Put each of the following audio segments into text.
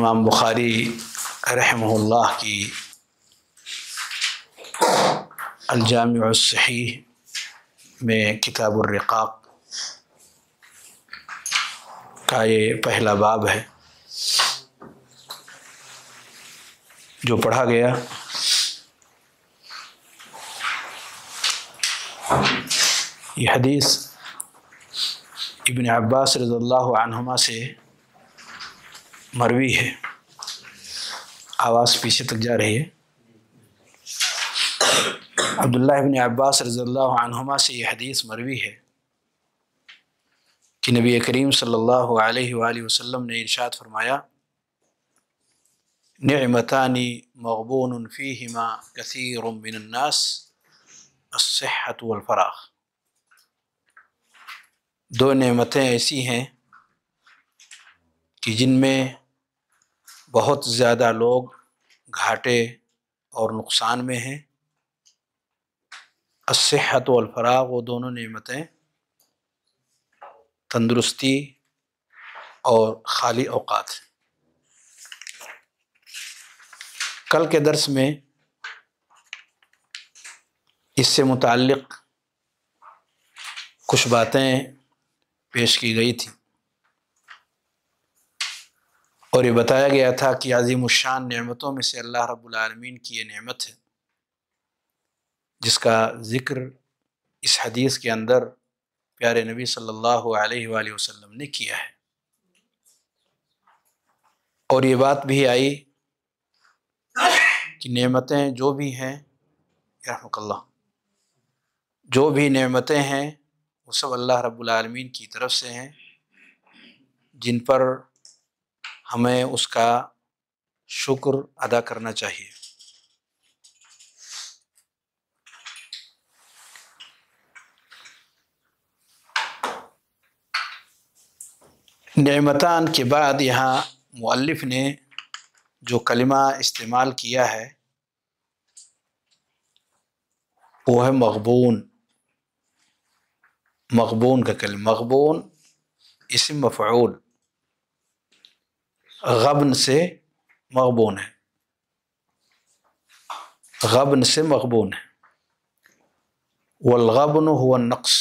इमाम बुखारी रहमल्ला की सही में किताबुर्रक़ाक का ये पहला बाब है जो पढ़ा गया ये हदीस इबन अब्बास रज़ल्लाहु अन्हुमा से मरवी है आवाज़ पीछे तक जा रही है अब्दुल्ला इबन अब्बास रज़ील्ला से यह हदीस मरवी है कि नबी करीम सल्लल्लाहु अलैहि वसल्लम ने इरशाद फरमाया नमतानी मकबून फ़ीमा कसर मिनन्नास असहतफ़राग दो नेमतें ऐसी हैं कि जिनमें बहुत ज़्यादा लोग घाटे और नुकसान में हैं असहत वलफराग वो दोनों नेमतें तंदुरुस्ती और खाली अवकात कल के दर्स में इससे मुतक़ कुछ बातें पेश की गई थी और ये बताया गया था कि अजीम शान नमतों में से अल्लाह रबालमीन की ये नमत है जिसका ज़िक्र इस हदीस के अंदर प्यारे नबी सल्लल्लाहु अलैहि वसल्लम ने किया है और ये बात भी आई कि नेमतें जो भी हैं रहमकल्ला जो भी नेमतें हैं वो सब अल्लाह रब्लम की तरफ से हैं जिन पर हमें उसका शुक्र अदा करना चाहिए नमतान के बाद यहाँ मुल्फ़ ने जो कलिमा इस्तेमाल किया है वो है मकबून मकबून का कल मकबून इसम मफ़ूल गबन से मकबून है गबन से मकबून है वलगबन हुआ नक्स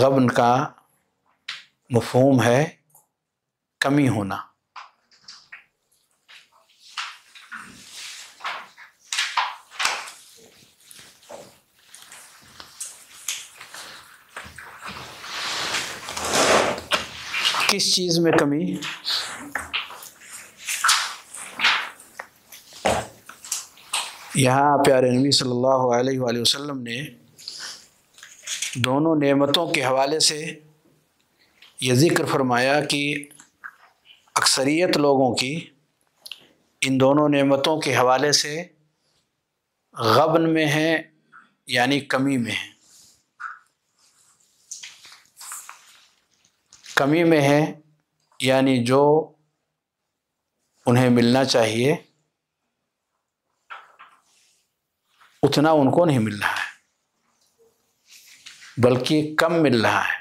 गबन का मफहम है कमी होना किस चीज में कमी यहाँ प्यारे नबी सल्लल्लाहु अलैहि वसल्लम ने दोनों नेमतों के हवाले से ये ज़िक्र फरमाया कि अक्सरियत लोगों की इन दोनों नेमतों के हवाले से गबन में है यानी कमी में है कमी में है यानी जो उन्हें मिलना चाहिए उतना उनको नहीं मिल रहा है बल्कि कम मिल रहा है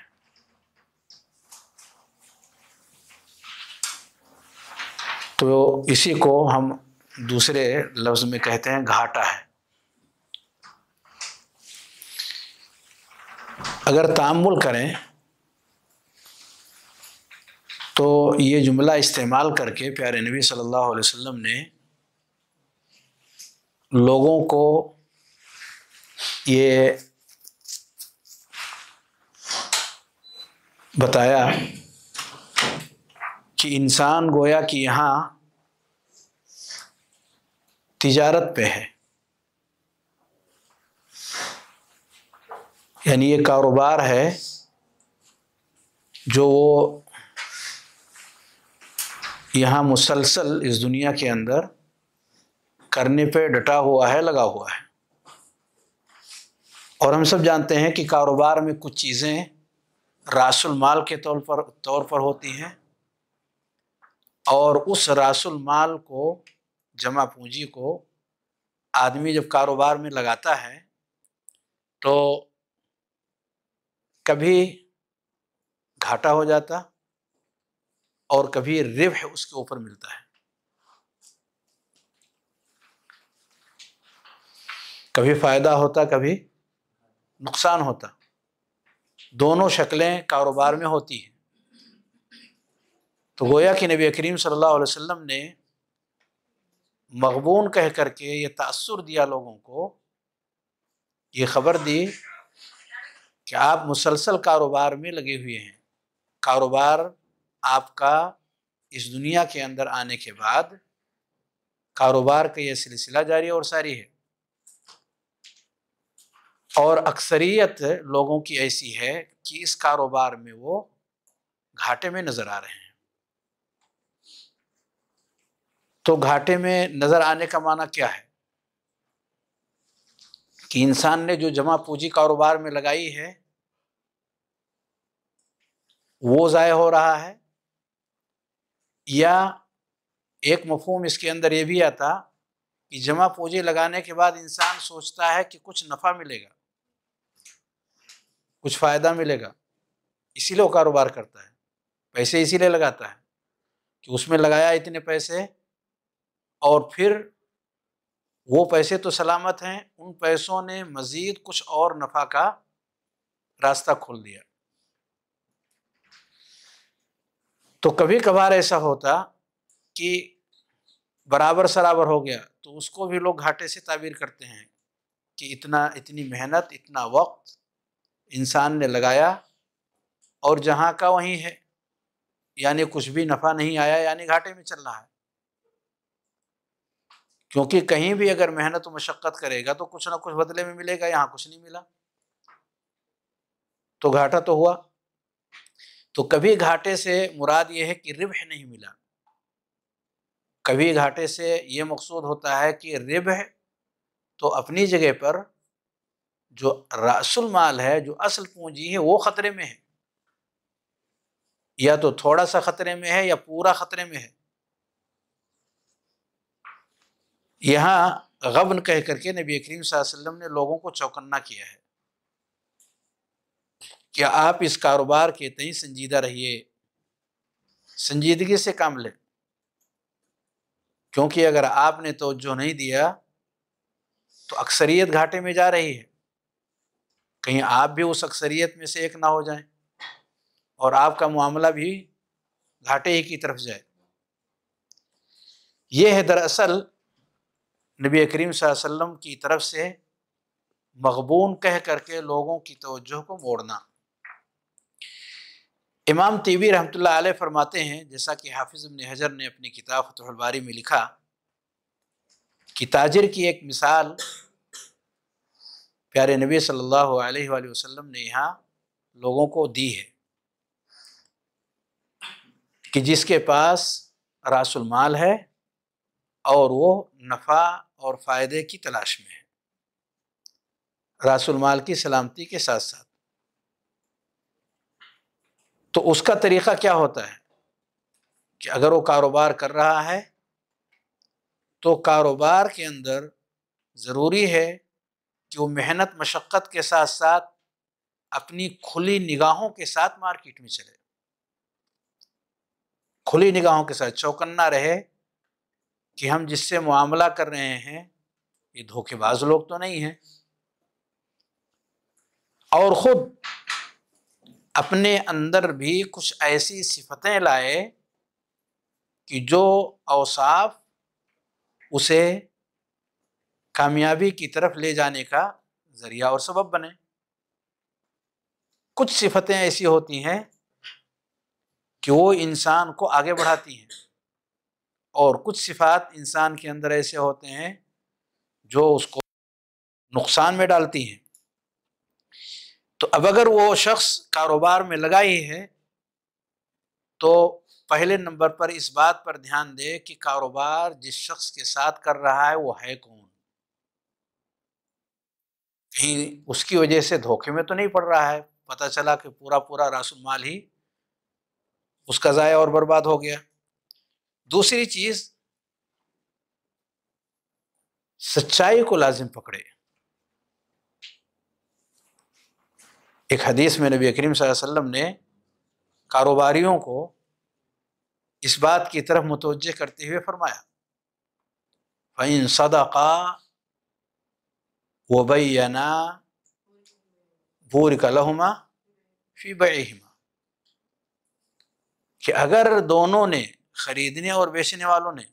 तो इसी को हम दूसरे लफ्ज़ में कहते हैं घाटा है अगर तामुल करें तो ये जुमला इस्तेमाल करके प्यारे नबी सल्लल्लाहु अलैहि वसल्लम ने लोगों को ये बताया कि इंसान गोया कि यहाँ तिजारत पे है यानी ये कारोबार है जो वो यहाँ मुसलसल इस दुनिया के अंदर करने पे डटा हुआ है लगा हुआ है और हम सब जानते हैं कि कारोबार में कुछ चीज़ें रासुल माल के तौर पर तौर पर होती हैं और उस रासुल माल को जमा पूंजी को आदमी जब कारोबार में लगाता है तो कभी घाटा हो जाता और कभी रिव उसके ऊपर मिलता है कभी फ़ायदा होता कभी नुकसान होता दोनों शक्लें कारोबार में होती हैं तो गोया कि नबी करीम सल्लल्लाहु अलैहि वसल्लम ने मकबून कह करके ये तसुर दिया लोगों को ये ख़बर दी कि आप मुसलसल कारोबार में लगे हुए हैं कारोबार आपका इस दुनिया के अंदर आने के बाद कारोबार का यह सिलसिला जारी और सारी है और अक्सरियत लोगों की ऐसी है कि इस कारोबार में वो घाटे में नज़र आ रहे हैं तो घाटे में नज़र आने का माना क्या है कि इंसान ने जो जमा पूंजी कारोबार में लगाई है वो ज़ाय हो रहा है या एक मफहम इसके अंदर ये भी आता कि जमा पूंजी लगाने के बाद इंसान सोचता है कि कुछ नफ़ा मिलेगा कुछ फ़ायदा मिलेगा इसीलिए वो कारोबार करता है पैसे इसीलिए लगाता है कि उसमें लगाया इतने पैसे और फिर वो पैसे तो सलामत हैं उन पैसों ने मज़ीद कुछ और नफ़ा का रास्ता खोल दिया तो कभी कभार ऐसा होता कि बराबर सराबर हो गया तो उसको भी लोग घाटे से ताबीर करते हैं कि इतना इतनी मेहनत इतना वक्त इंसान ने लगाया और जहाँ का वहीं है यानी कुछ भी नफ़ा नहीं आया यानी घाटे में चल रहा है क्योंकि कहीं भी अगर मेहनत मशक्क़त करेगा तो कुछ ना कुछ बदले में मिलेगा यहाँ कुछ नहीं मिला तो घाटा तो हुआ तो कभी घाटे से मुराद ये है कि रिबह नहीं मिला कभी घाटे से ये मकसूद होता है कि रिबह तो अपनी जगह पर जो रसुल माल है जो असल पूंजी है वो ख़तरे में है या तो थोड़ा सा ख़तरे में है या पूरा ख़तरे में है यहाँ गबन कह करके नबी करीम वसल्लम ने लोगों को चौकन्ना किया है कि आप इस कारोबार के तय संजीदा रहिए संजीदगी से काम लें क्योंकि अगर आपने तोज्जो नहीं दिया तो अक्सरियत घाटे में जा रही है कहीं आप भी उस अक्सरियत में से एक ना हो जाएं और आपका मामला भी घाटे ही की तरफ जाए ये है दरअसल नबी करीम वसल्लम की तरफ से मकबून कह करके लोगों की तोज्जो को मोड़ना इमाम तीबी रहमत अलैह फरमाते हैं जैसा कि हाफिज़ इबन हजर ने अपनी किताब फतहबारी में लिखा कि ताजिर की एक मिसाल प्यारे नबी सल्लल्लाहु अलैहि वसल्लम ने यहाँ लोगों को दी है कि जिसके पास रसुलमाल है और वो नफ़ा और फ़ायदे की तलाश में है रसुलमाल की सलामती के साथ साथ तो उसका तरीक़ा क्या होता है कि अगर वो कारोबार कर रहा है तो कारोबार के अंदर ज़रूरी है कि वो मेहनत मशक्क़त के साथ साथ अपनी खुली निगाहों के साथ मार्केट में चले खुली निगाहों के साथ चौकन्ना रहे कि हम जिससे मामला कर रहे हैं ये धोखेबाज लोग तो नहीं हैं और ख़ुद अपने अंदर भी कुछ ऐसी सिफतें लाए कि जो अवसाफ उसे कामयाबी की तरफ ले जाने का ज़रिया और सबब बने कुछ सिफतें ऐसी होती हैं कि वो इंसान को आगे बढ़ाती हैं और कुछ सिफात इंसान के अंदर ऐसे होते हैं जो उसको नुकसान में डालती हैं तो अब अगर वो शख्स कारोबार में लगा ही है तो पहले नंबर पर इस बात पर ध्यान दे कि कारोबार जिस शख्स के साथ कर रहा है वो है कौन कहीं उसकी वजह से धोखे में तो नहीं पड़ रहा है पता चला कि पूरा पूरा रासुल माल ही उसका ज़ाया और बर्बाद हो गया दूसरी चीज़ सच्चाई को लाजिम पकड़े एक हदीस में नबी करीम वसल्लम ने कारोबारियों को इस बात की तरफ मुतवजह करते हुए फरमाया फ़ैन सदका वबैना भूर कलहुमा फ़ी बहिमा कि अगर दोनों ने ख़रीदने और बेचने वालों ने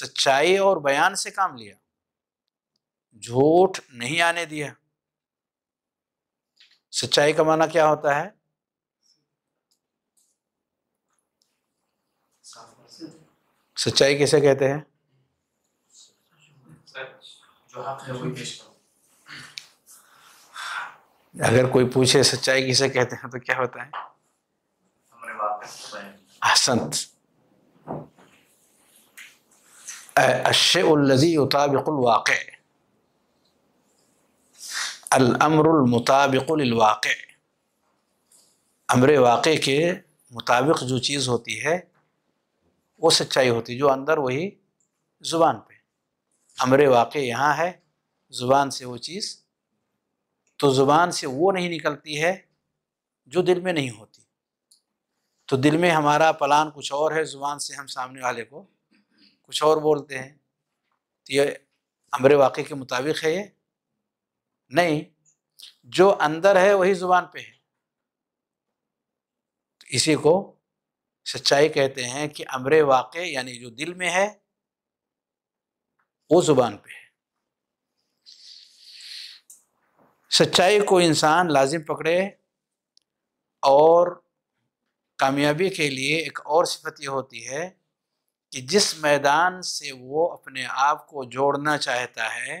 सच्चाई और बयान से काम लिया झूठ नहीं आने दिया सच्चाई का माना क्या होता है सच्चाई किसे कहते हैं अगर कोई पूछे सच्चाई किसे कहते हैं तो क्या होता है असंत अशे उल्लजी उताबिकुल वाक़ अलमरमताबिकवाक़ अमर वाक़े के मुताबिक जो चीज़ होती है वो सच्चाई होती है जो अंदर वही ज़ुबान पे अमर वाक़ यहाँ है ज़ुबान से वो चीज़ तो ज़ुबान से वो नहीं निकलती है जो दिल में नहीं होती तो दिल में हमारा प्लान कुछ और है ज़ुबान से हम सामने वाले को कुछ और बोलते हैं तो ये अमर वाक़े के मुताबिक है ये नहीं जो अंदर है वही जुबान पे है तो इसी को सच्चाई कहते हैं कि अमरे वाक़ यानी जो दिल में है वो ज़ुबान पे है सच्चाई को इंसान लाजिम पकड़े और कामयाबी के लिए एक और सिफत ये होती है कि जिस मैदान से वो अपने आप को जोड़ना चाहता है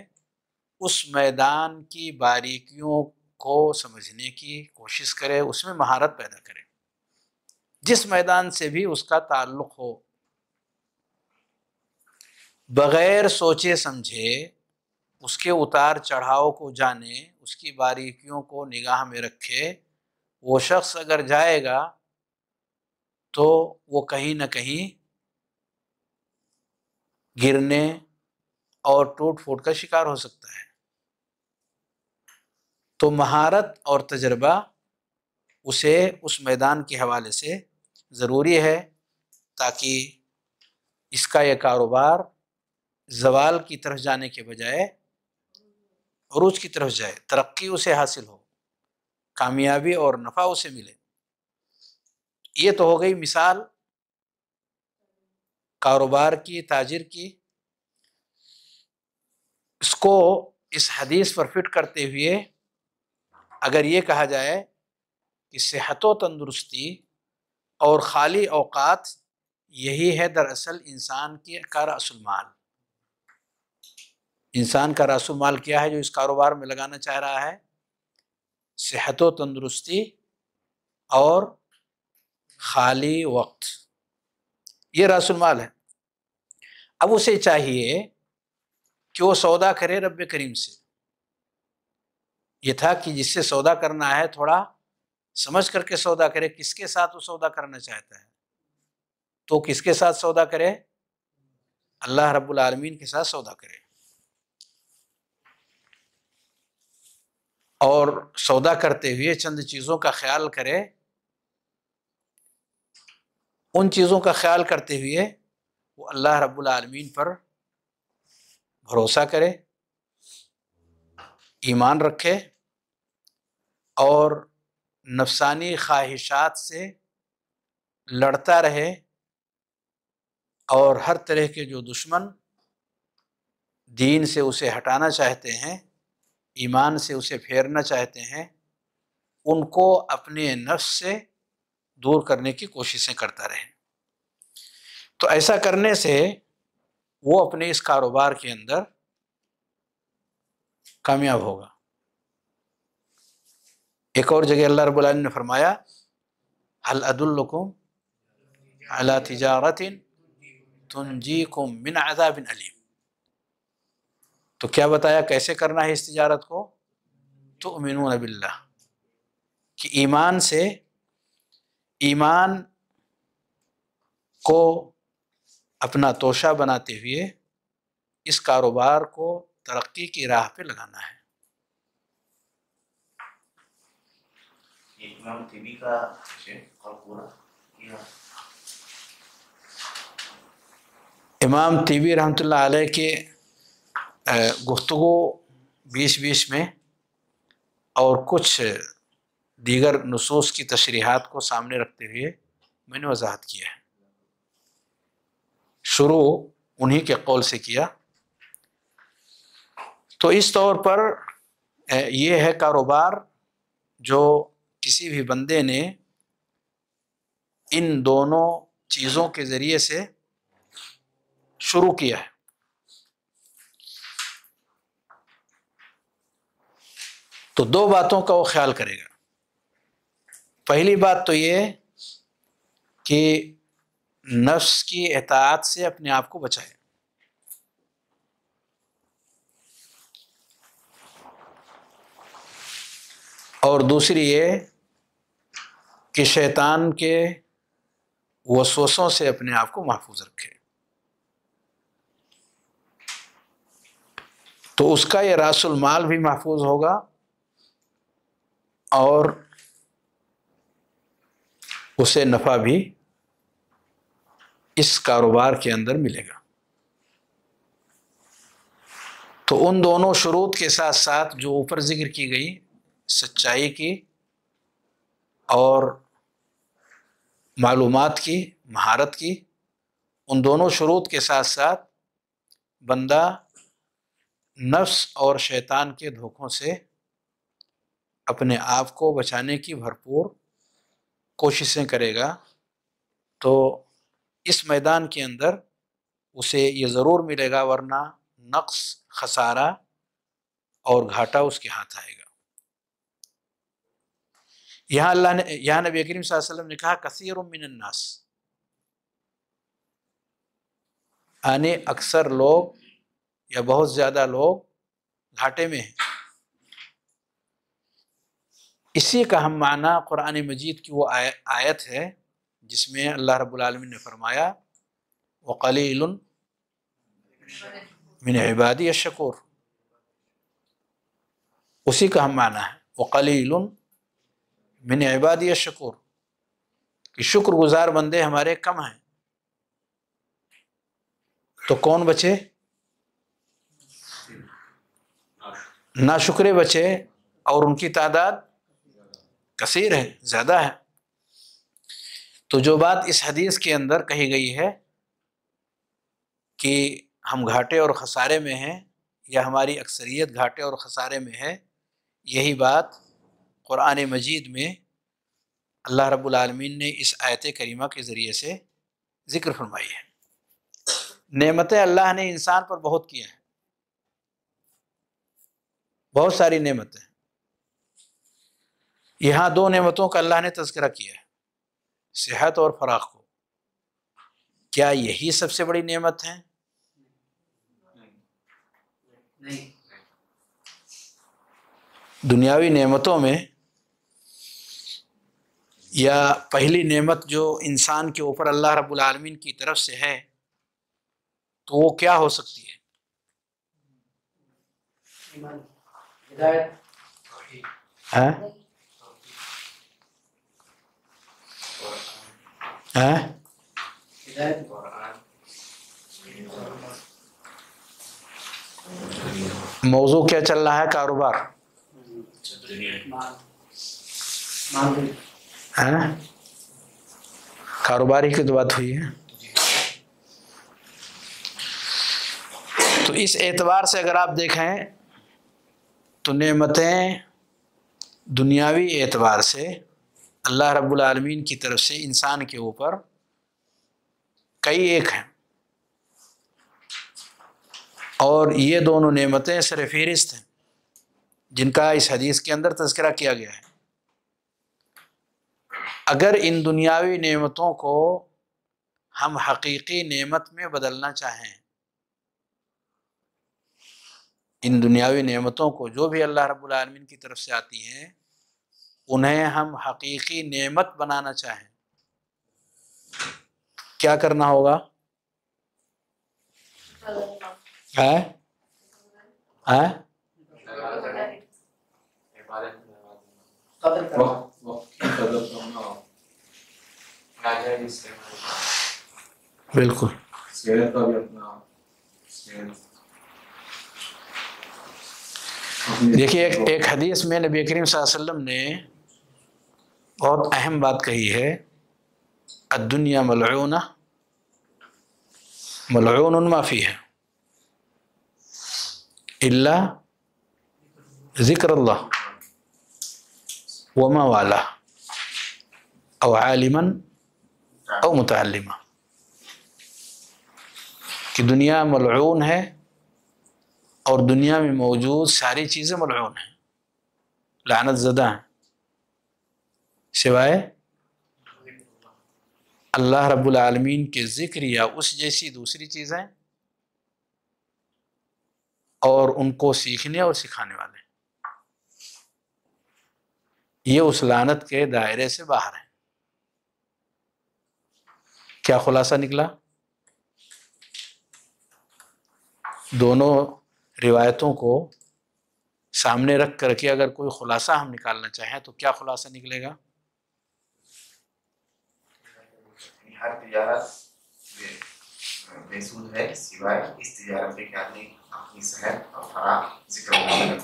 उस मैदान की बारीकियों को समझने की कोशिश करे उसमें महारत पैदा करे जिस मैदान से भी उसका ताल्लुक हो बगैर सोचे समझे उसके उतार चढ़ाव को जाने उसकी बारीकियों को निगाह में रखे वो शख्स अगर जाएगा तो वो कहीं ना कहीं गिरने और टूट फूट का शिकार हो सकता है तो महारत और तजर्बा उसे उस मैदान के हवाले से ज़रूरी है ताकि इसका यह कारोबार जवाल की तरफ जाने के बजाय अरूज की तरफ जाए तरक्की उसे हासिल हो कामयाबी और नफ़ा उसे मिले ये तो हो गई मिसाल कारोबार की ताजिर की इसको इस हदीस पर फिट करते हुए अगर ये कहा जाए कि सेहत व तंदुरुस्ती और ख़ाली अवकात यही है दरअसल इंसान की का रसूल माल इंसान का रसुलमाल माल क्या है जो इस कारोबार में लगाना चाह रहा है सेहत व तंदुरुस्ती और खाली वक्त ये रसुलमाल माल है अब उसे चाहिए कि वो सौदा करे रब करीम से ये था कि जिससे सौदा करना है थोड़ा समझ करके सौदा करे किसके साथ वो सौदा करना चाहता है तो किसके साथ सौदा करे अल्लाह रब्बुल आलमीन के साथ सौदा करे और सौदा करते हुए चंद चीज़ों का ख्याल करे उन चीज़ों का ख्याल करते हुए वो अल्लाह रब्बुल आलमीन पर भरोसा करे ईमान रखे और नफसानी ख्वाहिशात से लड़ता रहे और हर तरह के जो दुश्मन दीन से उसे हटाना चाहते हैं ईमान से उसे फेरना चाहते हैं उनको अपने नफ्स से दूर करने की कोशिशें करता रहे तो ऐसा करने से वो अपने इस कारोबार के अंदर कामयाब होगा एक और जगह अल्लाह रबालमीन ने फरमाया हल अदुल्लुकुम अला तिजारतिन तुंजीकुम मिन अजाबिन अलीम तो क्या बताया कैसे करना है इस तिजारत को तो उमिन बिल्ला कि ईमान से ईमान को अपना तोशा बनाते हुए इस कारोबार को तरक्की की राह पे लगाना है इमाम तिबी रहमत अलैह के गुफ्तु बीच बीच में और कुछ दीगर नसूस की तशरीहत को सामने रखते हुए मैंने वजाहत किया है शुरू उन्हीं के कौल से किया तो इस तौर पर ये है कारोबार जो किसी भी बंदे ने इन दोनों चीज़ों के ज़रिए से शुरू किया है तो दो बातों का वो ख्याल करेगा पहली बात तो ये कि नफ्स की एहतियात से अपने आप को बचाए और दूसरी ये कि शैतान के वसवसों से अपने आप को महफूज रखे तो उसका ये रासुल माल भी महफूज होगा और उसे नफ़ा भी इस कारोबार के अंदर मिलेगा तो उन दोनों शरूत के साथ साथ जो ऊपर जिक्र की गई सच्चाई की और मालूम की महारत की उन दोनों शरूत के साथ साथ बंदा नफ्स और शैतान के धोखों से अपने आप को बचाने की भरपूर कोशिशें करेगा तो इस मैदान के अंदर उसे ये ज़रूर मिलेगा वरना नक्स खसारा और घाटा उसके हाथ आएगा यहाँ अल्लाह ने यहाँ नबी करीम वसल्लम ने कहा कसर मिनन्नास आने अक्सर लोग या बहुत ज़्यादा लोग घाटे में हैं इसी का हम माना क़ुरान मजीद की वो आय, आयत है जिसमें अल्लाह रब्लमिन ने फरमाया वक़लील मिन इबादी शकुर उसी का हम माना है वक़लील मिन या शकुर कि शुक्रगुजार बंदे हमारे कम हैं तो कौन बचे ना शुक्रे बचे और उनकी तादाद कसीर है ज़्यादा है तो जो बात इस हदीस के अंदर कही गई है कि हम घाटे और खसारे में हैं या हमारी अक्सरियत घाटे और खसारे में है यही बात क़ुरान मजीद में अल्लाह रब्लमीन ने इस आयत करीमा के ज़रिए से ज़िक्र फरमाई है नेमतें अल्लाह ने इंसान पर बहुत किए हैं बहुत सारी नेमतें यहाँ दो नेमतों का अल्लाह ने तस्करा किया है सेहत और फराख को क्या यही सबसे बड़ी नेमत है दुनियावी नेमतों में या पहली नेमत जो इंसान के ऊपर अल्लाह रब्बुल रबालमीन की तरफ से है तो वो क्या हो सकती है है? मौजू क्या चल रहा है कारोबार अच्छा, हैं हाँ। कारोबारी की तो बात हुई है तो इस एतवार से अगर आप देखें तो नेमतें दुनियावी एतवार से अल्लाह रब्बुल रबालमीन की तरफ से इंसान के ऊपर कई एक हैं और ये दोनों नेमतें सर फहरिस्त हैं जिनका इस हदीस के अंदर तस्करा किया गया है अगर इन दुनियावी नेमतों को हम हकीकी नेमत में बदलना चाहें इन दुनियावी नेमतों को जो भी अल्लाह रब्बुल रबालमीन की तरफ से आती हैं उन्हें हम हकीकी नेमत बनाना चाहें क्या करना होगा है है बिल्कुल देखिए एक एक हदीस में नबी करीम वसल्लम ने बहुत अहम बात कही है अदुनिया मलूना मलून माफ़ी है इल्ला ज़िक्र वमा वाला और आलिमन और मुतलमा कि दुनिया मलून है और दुनिया में मौजूद सारी चीज़ें मलून हैं लानत ज़दा हैं सिवाय अल्लाह रब्बुल रबालमीन के ज़िक्र या उस जैसी दूसरी चीज़ें और उनको सीखने और सिखाने वाले ये उस लानत के दायरे से बाहर हैं क्या खुलासा निकला दोनों रिवायतों को सामने रख करके अगर कोई खुलासा हम निकालना चाहें तो क्या खुलासा निकलेगा हर है सिवाय इस के अपनी और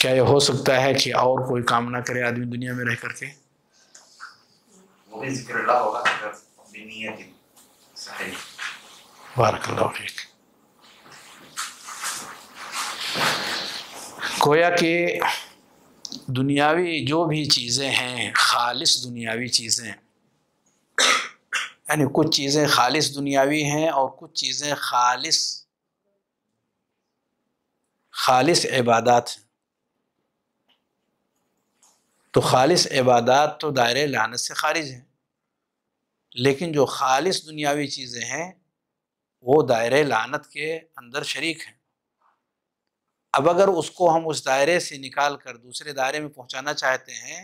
क्या यह हो सकता है कि और कोई काम ना करे आदमी दुनिया में रह करके वो भी जिक्र होगा अगर अपनी नीयत सही बारकल्ला गोया कि दुनियावी जो भी चीज़ें हैं खालिस दुनियावी चीज़ें यानी कुछ चीज़ें खालिस दुनियावी हैं और कुछ चीज़ें खालिस खालिश इबादत हैं तो खालिस इबादत तो दायरे लानत से खारिज हैं लेकिन जो खालिस दुनियावी चीज़ें हैं वो दायरे लानत के अंदर शरीक हैं अब अगर उसको हम उस दायरे से निकाल कर दूसरे दायरे में पहुंचाना चाहते हैं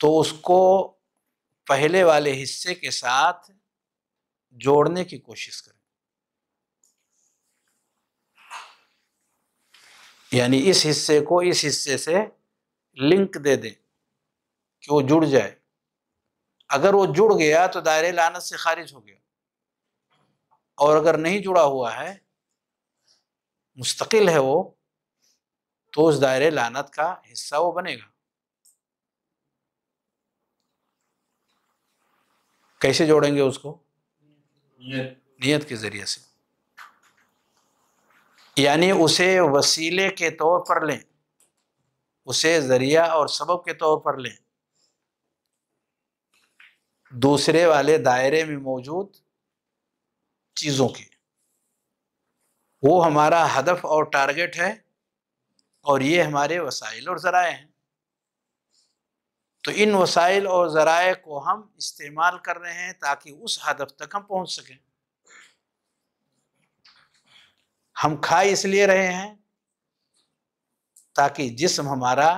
तो उसको पहले वाले हिस्से के साथ जोड़ने की कोशिश करें यानी इस हिस्से को इस हिस्से से लिंक दे दें कि वो जुड़ जाए अगर वो जुड़ गया तो दायरे लानत से खारिज हो गया और अगर नहीं जुड़ा हुआ है मुस्तकिल है वो तो उस दायरे लानत का हिस्सा वो बनेगा कैसे जोड़ेंगे उसको नियत, नियत के ज़रिए से यानी उसे वसीले के तौर पर लें उसे ज़रिया और सबब के तौर पर लें दूसरे वाले दायरे में मौजूद चीज़ों के वो हमारा हदफ और टारगेट है और ये हमारे वसाइल और ज़राए हैं तो इन वसाइल और ज़राए को हम इस्तेमाल कर रहे हैं ताकि उस हदफ तक हम पहुंच सकें हम खा इसलिए रहे हैं ताकि जिसम हमारा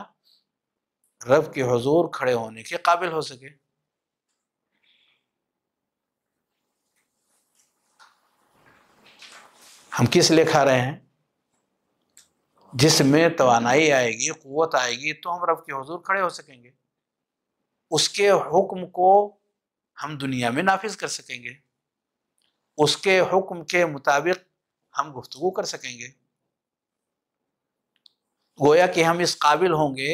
रब के हजूर खड़े होने के काबिल हो सके हम किस लिए खा रहे हैं जिसमें तोानाई आएगी क़वत आएगी तो हम रब के हजूर खड़े हो सकेंगे उसके हुक्म को हम दुनिया में नाफिज कर सकेंगे उसके हुक्म के मुताबिक हम गुफ्तु कर सकेंगे गोया कि हम इस काबिल होंगे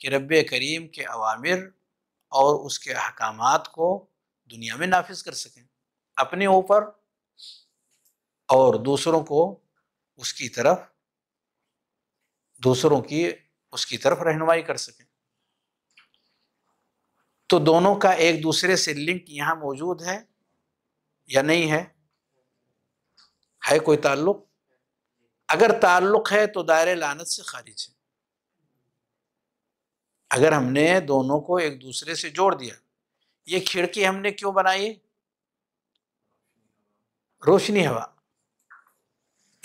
कि रब करीम के अवामिर और उसके अहकाम को दुनिया में नाफिज कर सकें अपने ऊपर और दूसरों को उसकी तरफ दूसरों की उसकी तरफ रहनुमाई कर सकें तो दोनों का एक दूसरे से लिंक यहाँ मौजूद है या नहीं है है कोई ताल्लुक अगर ताल्लुक है तो दायरे लानत से खारिज है अगर हमने दोनों को एक दूसरे से जोड़ दिया ये खिड़की हमने क्यों बनाई रोशनी हवा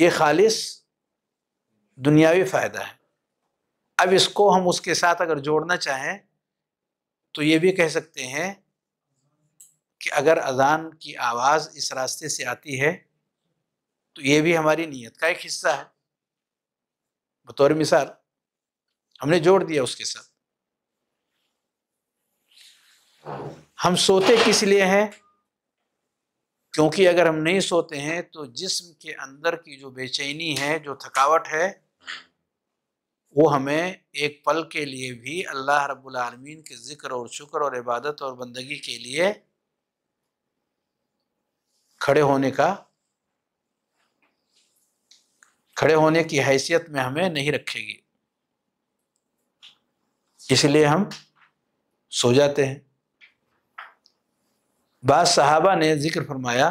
ये खालिश दुनियावी फ़ायदा है अब इसको हम उसके साथ अगर जोड़ना चाहें तो ये भी कह सकते हैं कि अगर अजान की आवाज़ इस रास्ते से आती है तो ये भी हमारी नीयत का एक हिस्सा है बतौर मिसाल हमने जोड़ दिया उसके साथ हम सोते किस लिए हैं क्योंकि अगर हम नहीं सोते हैं तो जिस्म के अंदर की जो बेचैनी है जो थकावट है वो हमें एक पल के लिए भी अल्लाह रब्बुल रबालमीन के ज़िक्र और शुक्र और इबादत और बंदगी के लिए खड़े होने का खड़े होने की हैसियत में हमें नहीं रखेगी इसलिए हम सो जाते हैं बाद सहाबा ने जिक्र फरमाया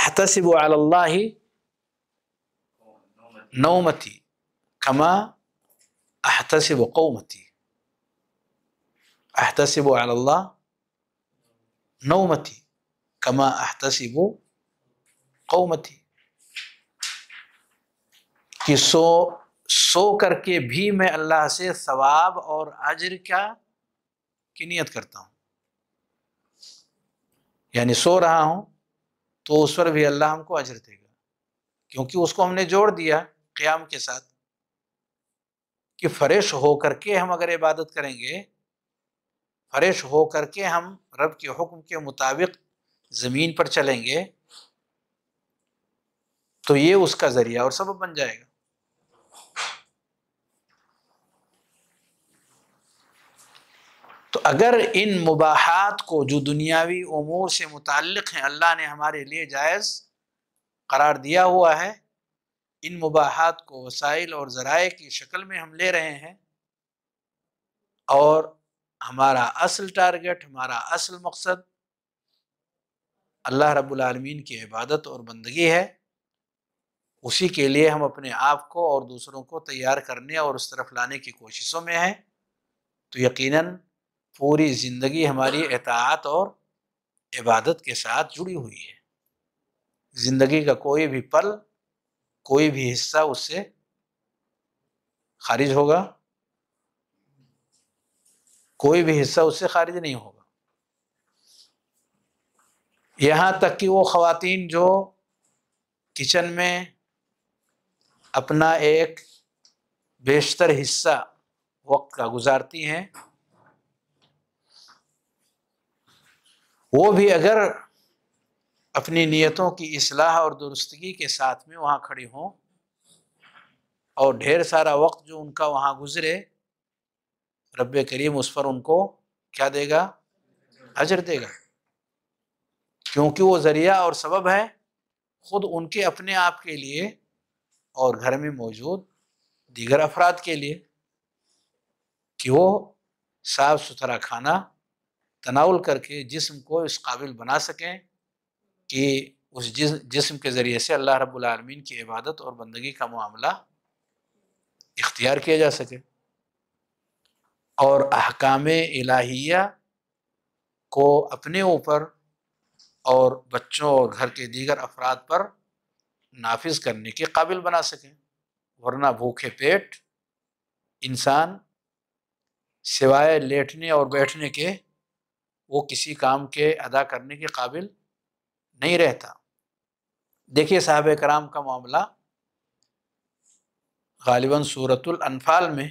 अहतसिब अल्लाह नौमती कमा अहतसिब कौमती अहतसिब अल्लाह नौमती कमा अहतसिब कौमती कि सो सो करके भी मैं अल्लाह से सवाब और अजर क्या की नीयत करता हूँ यानी सो रहा हूँ तो उस पर भी अल्लाह हमको अजर देगा क्योंकि उसको हमने जोड़ दिया क़्याम के साथ कि फ़रेश हो करके हम अगर इबादत करेंगे फ़रेश हो करके हम रब के हुक्म के मुताबिक ज़मीन पर चलेंगे तो ये उसका ज़रिया और सबब बन जाएगा तो अगर इन मुबाहत को जो दुनियावी उमूर से मुतक़ हैं अल्लाह ने हमारे लिए जायज़ करार दिया हुआ है इन मुबाहत को वसाइल और ज़राए की शक्ल में हम ले रहे हैं और हमारा असल टारगेट हमारा असल मकसद अल्लाह रब्बुल रबालमीन की इबादत और बंदगी है उसी के लिए हम अपने आप को और दूसरों को तैयार करने और उस तरफ लाने की कोशिशों में हैं तो यकीनन पूरी ज़िंदगी हमारी एतात और इबादत के साथ जुड़ी हुई है ज़िंदगी का कोई भी पल कोई भी हिस्सा उससे खारिज होगा कोई भी हिस्सा उससे खारिज नहीं होगा यहाँ तक कि वो ख़वातीन जो किचन में अपना एक बेशतर हिस्सा वक्त का गुजारती हैं वो भी अगर अपनी नियतों की असलाह और दुरुस्तगी के साथ में वहाँ खड़ी हों और ढेर सारा वक्त जो उनका वहाँ गुजरे रब करीम उस पर उनको क्या देगा अजर देगा क्योंकि वो ज़रिया और सबब है ख़ुद उनके अपने आप के लिए और घर में मौजूद दीगर अफराद के लिए कि वो साफ सुथरा खाना तनाउल करके जिस्म को इस काबिल बना सकें कि उस जिस जिस्म के ज़रिए से अल्लाह रब्लमीन की इबादत और बंदगी का मामला इख्तियार किया जा सके और अहकाम इलाहिया को अपने ऊपर और बच्चों और घर के दीगर अफराद पर नाफिज करने के काबिल बना सकें वरना भूखे पेट इंसान सिवाय लेटने और बैठने के वो किसी काम के अदा करने के काबिल नहीं रहता देखिए साहब कराम का मामला गालिबा सूरतुल्फाल में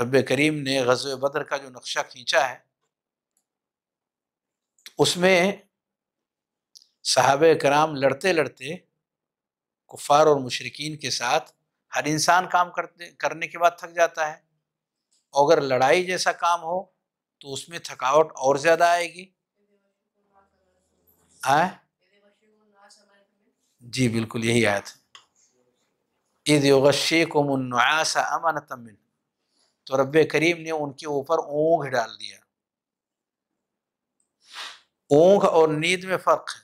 रब करीम ने गज़ बदर का जो नक्शा खींचा है तो उसमें साहब कराम लड़ते लड़ते कुफार और मुशरकिन के साथ हर इंसान काम करते करने के बाद थक जाता है अगर लड़ाई जैसा काम हो तो उसमें थकावट और ज़्यादा आएगी आए? जी बिल्कुल यही आया था ईद योगशे को मुन्नासा अमन तमिन तो रब करीम ने उनके ऊपर ऊँख डाल दिया ऊँख और नींद में फ़र्क है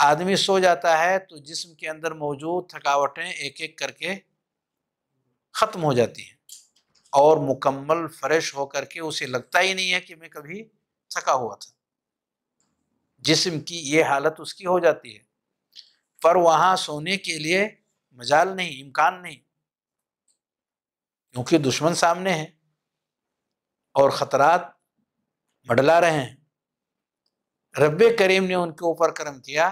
आदमी सो जाता है तो जिस्म के अंदर मौजूद थकावटें एक एक करके ख़त्म हो जाती हैं और मुकम्मल फ्रेश होकर के उसे लगता ही नहीं है कि मैं कभी थका हुआ था जिस्म की ये हालत उसकी हो जाती है पर वहाँ सोने के लिए मजाल नहीं इम्कान नहीं क्योंकि दुश्मन सामने हैं और ख़तरात मडला रहे हैं रब करीम ने उनके ऊपर कर्म किया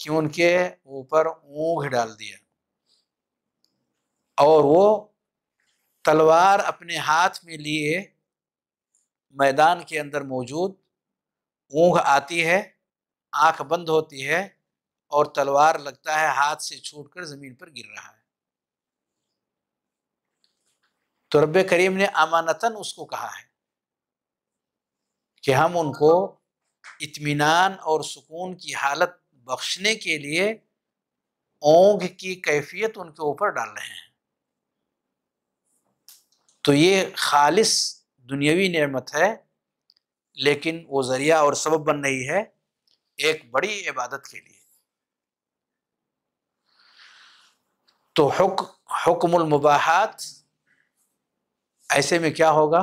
कि उनके ऊपर ऊँघ डाल दिया और वो तलवार अपने हाथ में लिए मैदान के अंदर मौजूद ऊँघ आती है आंख बंद होती है और तलवार लगता है हाथ से छूटकर ज़मीन पर गिर रहा है तो रब करीम ने अमानता उसको कहा है कि हम उनको इत्मीनान और सुकून की हालत बख्शने के लिए ओंग की कैफियत उनके ऊपर डाल रहे हैं तो ये खालिस दुनियावी नेमत है लेकिन वो ज़रिया और सबब बन रही है एक बड़ी इबादत के लिए तो हुक हुक्मुलमबाहत ऐसे में क्या होगा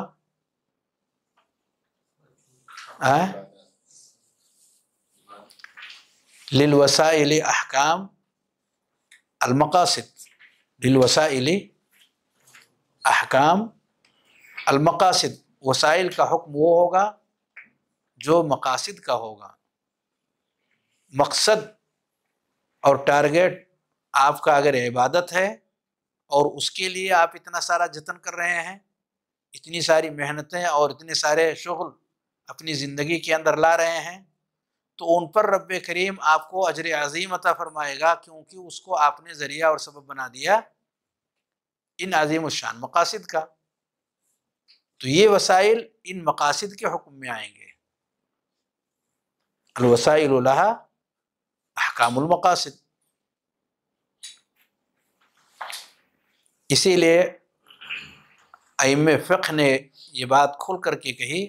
आ? हाँ? लिलवसाइल अहकाम अलमकासद लिलवसाइल अहकाम अलमकासद वसाइल का हुक्म वो होगा जो मकासद का होगा मकसद और टारगेट आपका अगर इबादत है और उसके लिए आप इतना सारा जतन कर रहे हैं इतनी सारी मेहनतें और इतने सारे शुगल अपनी ज़िंदगी के अंदर ला रहे हैं तो उन पर रब करीम आपको अजर अजीम अता फ़रमाएगा क्योंकि उसको आपने ज़रिया और सबब बना दिया इन अजीम शान मकासद का तो ये वसाइल इन मकासद के हुक्म में आएंगे अलवसाइल अहकामकासद इसीलिए अम फ़िक ने ये बात खुल करके कही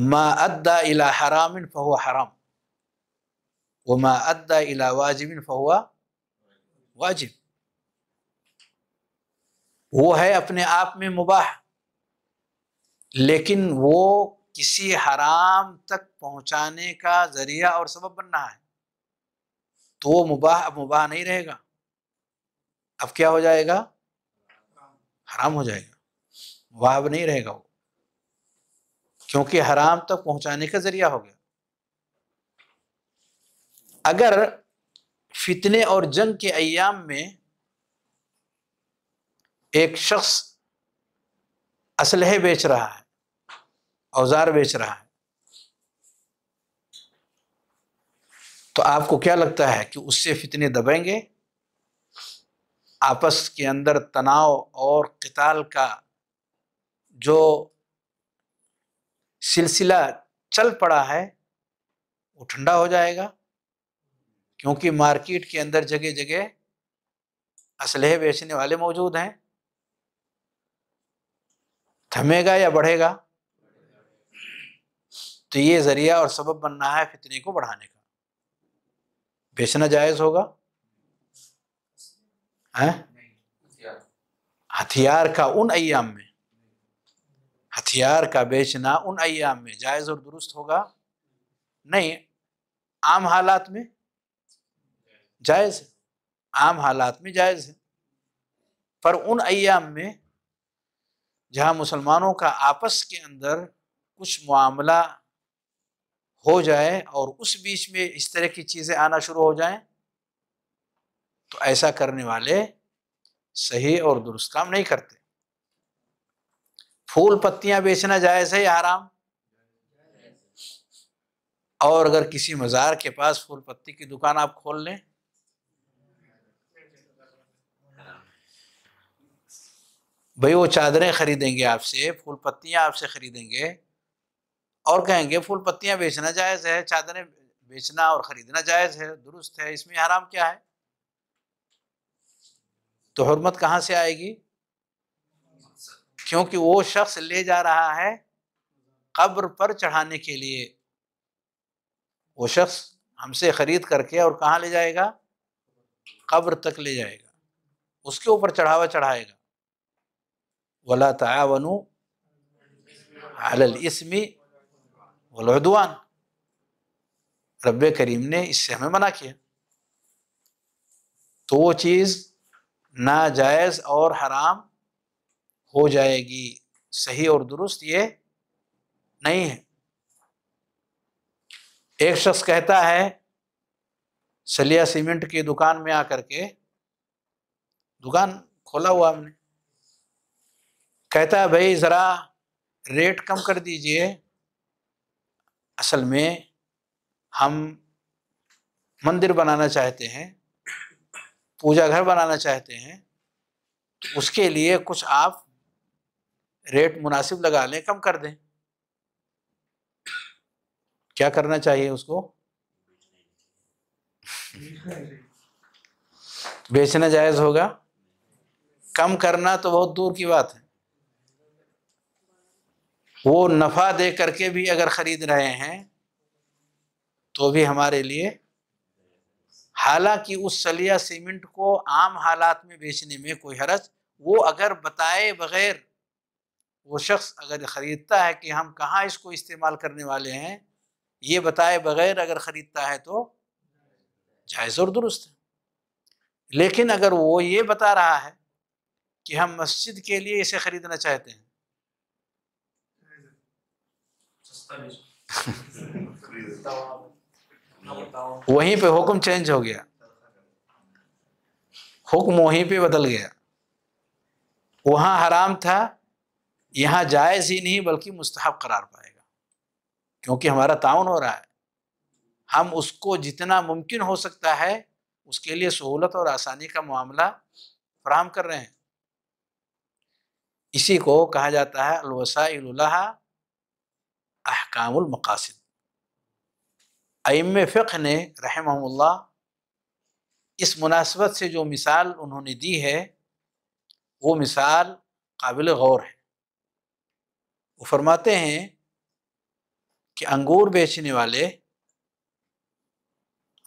मा अद्दा इला हरामिन फ़हुआ हराम वो मा अद्दा इला वाजिबिन फ़हुआ वाजिब वो है अपने आप में मुबाह लेकिन वो किसी हराम तक पहुंचाने का ज़रिया और सबब बन रहा है तो वो मुबाह अब मुबाह नहीं रहेगा अब क्या हो जाएगा हराम हो जाएगा मुबाह नहीं रहेगा वो क्योंकि हराम तक तो पहुंचाने का जरिया हो गया अगर फितने और जंग के अयाम में एक शख्स असलहे बेच रहा है औजार बेच रहा है तो आपको क्या लगता है कि उससे फितने दबेंगे आपस के अंदर तनाव और कताल का जो सिलसिला चल पड़ा है वो ठंडा हो जाएगा क्योंकि मार्केट के अंदर जगह जगह असलहे बेचने वाले मौजूद हैं थमेगा या बढ़ेगा तो ये जरिया और सबब बनना है फितने को बढ़ाने का बेचना जायज होगा हथियार का उन अयाम में हथियार का बेचना उन अयाम में जायज़ और दुरुस्त होगा नहीं आम हालात में जायज़ है आम हालात में जायज़ है पर उन अयाम में जहाँ मुसलमानों का आपस के अंदर कुछ मामला हो जाए और उस बीच में इस तरह की चीज़ें आना शुरू हो जाएं तो ऐसा करने वाले सही और दुरुस्त काम नहीं करते फूल पत्तियां बेचना जायज है या हराम और अगर किसी मज़ार के पास फूल पत्ती की दुकान आप खोल लें भाई वो चादरें खरीदेंगे आपसे फूल पत्तियां आपसे खरीदेंगे और कहेंगे फूल पत्तियां बेचना जायज़ है चादरें बेचना और ख़रीदना जायज़ है दुरुस्त है इसमें हराम क्या है तो हरमत कहाँ से आएगी क्योंकि वो शख्स ले जा रहा है कब्र पर चढ़ाने के लिए वो शख्स हमसे ख़रीद करके और कहाँ ले जाएगा कब्र तक ले जाएगा उसके ऊपर चढ़ावा चढ़ाएगा वला तावनु अल इसमी वलदवान रब करीम ने इससे हमें मना किया तो वो चीज़ नाजायज़ और हराम हो जाएगी सही और दुरुस्त ये नहीं है एक शख्स कहता है सलिया सीमेंट की दुकान में आकर के दुकान खोला हुआ हमने कहता है भाई ज़रा रेट कम कर दीजिए असल में हम मंदिर बनाना चाहते हैं पूजा घर बनाना चाहते हैं तो उसके लिए कुछ आप रेट मुनासिब लगा लें कम कर दें क्या करना चाहिए उसको बेचना जायज होगा कम करना तो बहुत दूर की बात है वो नफ़ा दे करके भी अगर ख़रीद रहे हैं तो भी हमारे लिए हालांकि उस सलिया सीमेंट को आम हालात में बेचने में कोई हरज वो अगर बताए बगैर वो शख्स अगर ख़रीदता है कि हम कहाँ इसको इस्तेमाल करने वाले हैं ये बताए बगैर अगर ख़रीदता है तो जायज़ और दुरुस्त है लेकिन अगर वो ये बता रहा है कि हम मस्जिद के लिए इसे ख़रीदना चाहते हैं वहीं पे हुक्म चेंज हो गया हुक्म वहीं पे बदल गया वहाँ हराम था यहाँ जायज़ ही नहीं बल्कि मुस्तहब करार पाएगा क्योंकि हमारा ताउन हो रहा है हम उसको जितना मुमकिन हो सकता है उसके लिए सहूलत और आसानी का मामला फ्राहम कर रहे हैं इसी को कहा जाता है अलवसाइल्हा अहकामुलमकासद अम फ़िक ने रहमल्ला इस मुनासबत से जो मिसाल उन्होंने दी है वो मिसाल काबिल गौर है वो फरमाते हैं कि अंगूर बेचने वाले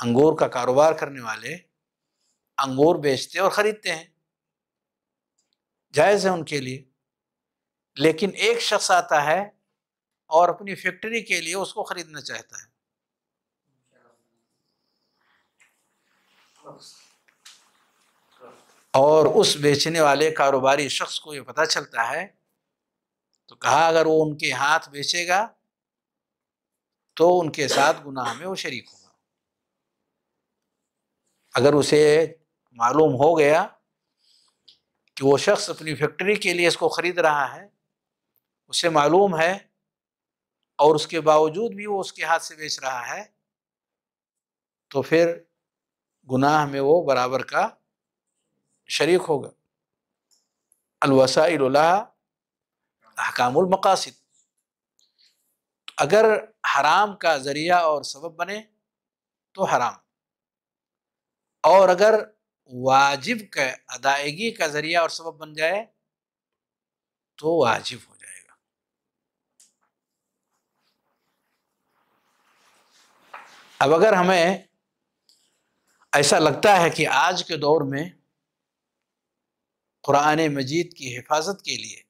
अंगूर का कारोबार करने वाले अंगूर बेचते और ख़रीदते हैं जायज़ है उनके लिए लेकिन एक शख्स आता है और अपनी फैक्ट्री के लिए उसको ख़रीदना चाहता है और उस बेचने वाले कारोबारी शख्स को ये पता चलता है तो कहा अगर वो उनके हाथ बेचेगा तो उनके साथ गुनाह में वो शरीक होगा अगर उसे मालूम हो गया कि वो शख्स अपनी फैक्ट्री के लिए इसको ख़रीद रहा है उसे मालूम है और उसके बावजूद भी वो उसके हाथ से बेच रहा है तो फिर गुनाह में वो बराबर का शरीक होगा अलवसाइल अहकामुल मकासद अगर हराम का ज़रिया और सबब बने तो हराम और अगर वाजिब का अदायगी का ज़रिया और सबब बन जाए तो वाजिब हो जाएगा अब अगर हमें ऐसा लगता है कि आज के दौर में क़ुरान मजीद की हिफाजत के लिए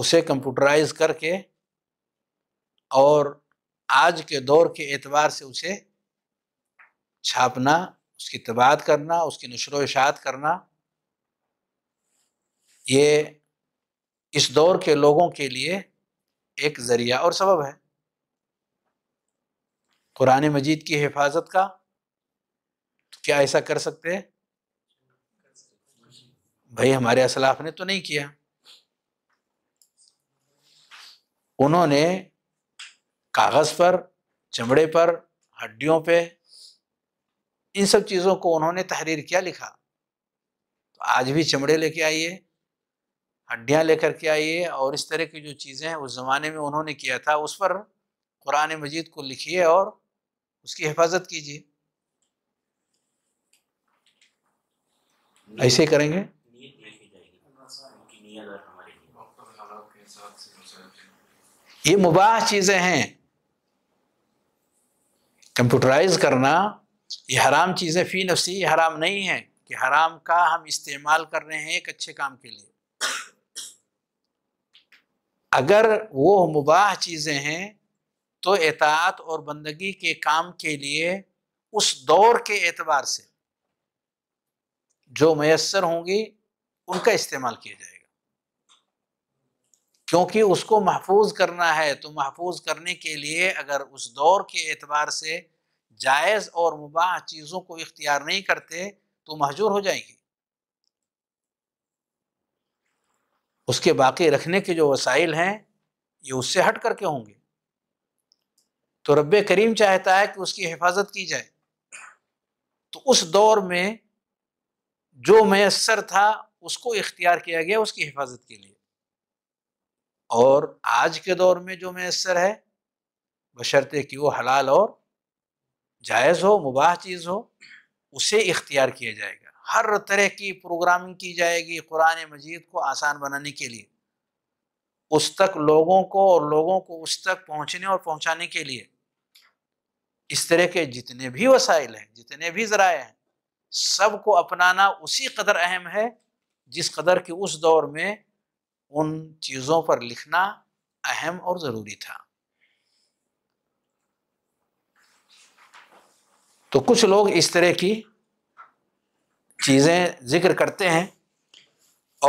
उसे कंप्यूटराइज करके और आज के दौर के एतबार से उसे छापना उसकी तबाद करना उसकी नशर वशात करना ये इस दौर के लोगों के लिए एक ज़रिया और सबब है कुरान मजीद की हिफाजत का तो क्या ऐसा कर सकते हैं भाई हमारे असलाफ ने तो नहीं किया उन्होंने कागज़ पर चमड़े पर हड्डियों पे इन सब चीज़ों को उन्होंने तहरीर किया लिखा तो आज भी चमड़े लेके आइए हड्डियाँ लेकर के आइए और इस तरह की जो चीज़ें हैं उस ज़माने में उन्होंने किया था उस पर कुरान मजीद को लिखिए और उसकी हिफाजत कीजिए ऐसे करेंगे ये मुबाह चीज़ें हैं कंप्यूटराइज करना ये हराम चीज़ें फ़ी नफसी हराम नहीं है कि हराम का हम इस्तेमाल कर रहे हैं एक अच्छे काम के लिए अगर वो मुबाह चीज़ें हैं तो एतात और बंदगी के काम के लिए उस दौर के एतबार से जो मैसर होंगी उनका इस्तेमाल किया जाए क्योंकि उसको महफूज करना है तो महफूज करने के लिए अगर उस दौर के एतबार से जायज़ और मुबाह चीज़ों को इख्तियार नहीं करते तो महजूर हो जाएगी उसके बाकी रखने के जो वसाइल हैं ये उससे हट करके होंगे तो रब करीम चाहता है कि उसकी हिफाजत की जाए तो उस दौर में जो मैसर था उसको इख्तियार किया गया उसकी हिफाजत के लिए और आज के दौर में जो मैसर है बशर्ते कि वो हलाल और जायज़ हो मुबाह चीज़ हो उसे इख्तियार किया जाएगा हर तरह की प्रोग्रामिंग की जाएगी कुरान मजीद को आसान बनाने के लिए उस तक लोगों को और लोगों को उस तक पहुँचने और पहुँचाने के लिए इस तरह के जितने भी वसाइल हैं जितने भी ज़राए हैं सबको अपनाना उसी कदर अहम है जिस कदर कि उस दौर में उन चीज़ों पर लिखना अहम और ज़रूरी था तो कुछ लोग इस तरह की चीज़ें जिक्र करते हैं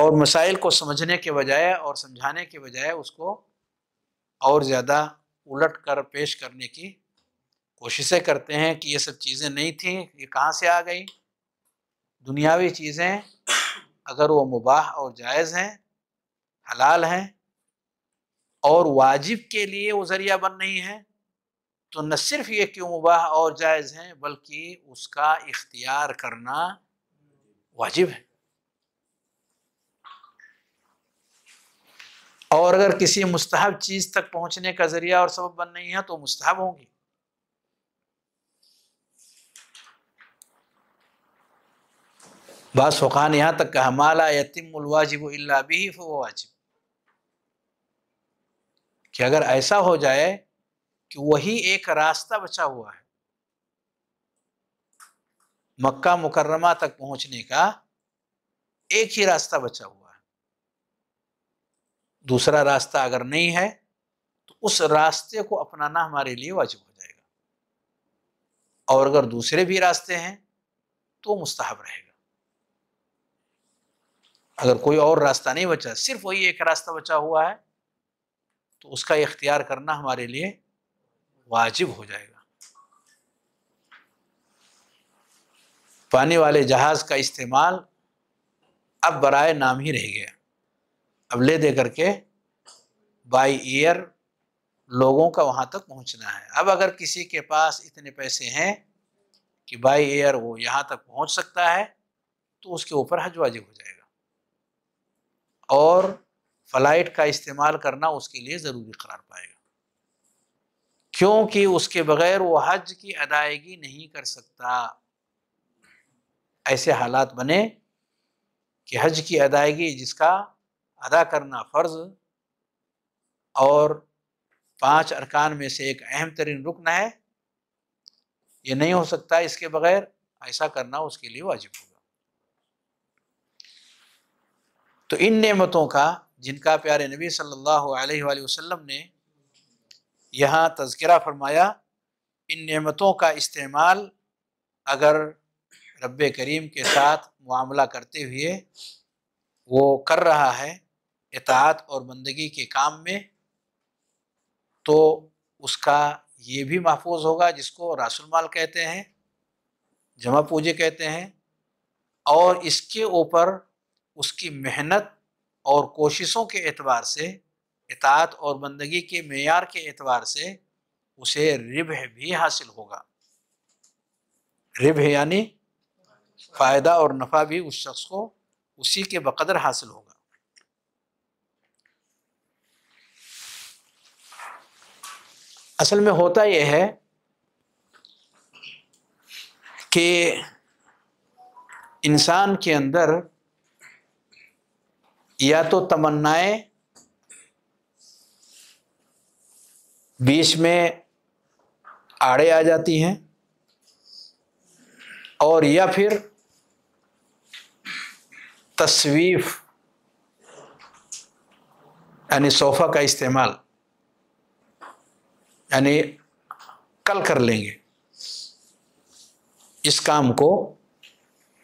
और मसाइल को समझने के बजाय और समझाने के बजाय उसको और ज़्यादा उलट कर पेश करने की कोशिशें करते हैं कि ये सब चीज़ें नहीं थी ये कहाँ से आ गई दुनियावी चीज़ें अगर वो मुबाह और जायज़ हैं हलाल है और वाजिब के लिए वो ज़रिया बन नहीं है तो न सिर्फ ये क्यों मुबाह और जायज़ हैं बल्कि उसका इख्तियार करना वाजिब है और अगर किसी मुस्तहब चीज़ तक पहुंचने का ज़रिया और सबब बन नहीं है तो मुस्तहब होंगी बास फ़ुकान यहां तक कहा माला यतिमवाजिब अल्ला भी वाजिब कि अगर ऐसा हो जाए कि वही एक रास्ता बचा हुआ है मक्का मुकर्रमा तक पहुंचने का एक ही रास्ता बचा हुआ है दूसरा रास्ता अगर नहीं है तो उस रास्ते को अपनाना हमारे लिए वाजिब हो जाएगा और अगर दूसरे भी रास्ते हैं तो मुस्ताहब रहेगा अगर कोई और रास्ता नहीं बचा सिर्फ वही एक रास्ता बचा हुआ है तो उसका इख्तियार करना हमारे लिए वाजिब हो जाएगा पानी वाले जहाज़ का इस्तेमाल अब बराए नाम ही रह गया अब ले दे करके बाई ईयर लोगों का वहाँ तक पहुँचना है अब अगर किसी के पास इतने पैसे हैं कि बाई एयर वो यहाँ तक पहुँच सकता है तो उसके ऊपर हज वाजिब हो जाएगा और फ्लाइट का इस्तेमाल करना उसके लिए ज़रूरी करार पाएगा क्योंकि उसके बगैर वो हज की अदायगी नहीं कर सकता ऐसे हालात बने कि हज की अदायगी जिसका अदा करना फ़र्ज़ और पांच अरकान में से एक अहम तरीन रुकन है ये नहीं हो सकता इसके बगैर ऐसा करना उसके लिए वाजिब होगा तो इन नेमतों का जिनका प्यारे नबी सल्लल्लाहु अलैहि वसल्लम ने यहाँ तज़किरा फरमाया इन नेमतों का इस्तेमाल अगर रब करीम के साथ मामला करते हुए वो कर रहा है इतात और बंदगी के काम में तो उसका ये भी महफूज होगा जिसको रसुलमाल कहते हैं जमा पूजे कहते हैं और इसके ऊपर उसकी मेहनत और कोशिशों के एतबार से इतात और बंदगी के मैार के एतबार से उसे रिब भी हासिल होगा रिब यानी फ़ायदा और नफ़ा भी उस शख्स को उसी के बकदर हासिल होगा असल में होता यह है कि इंसान के अंदर या तो तमन्नाएं बीच में आड़े आ जाती हैं और या फिर तस्वीफ यानी सोफ़ा का इस्तेमाल यानी कल कर लेंगे इस काम को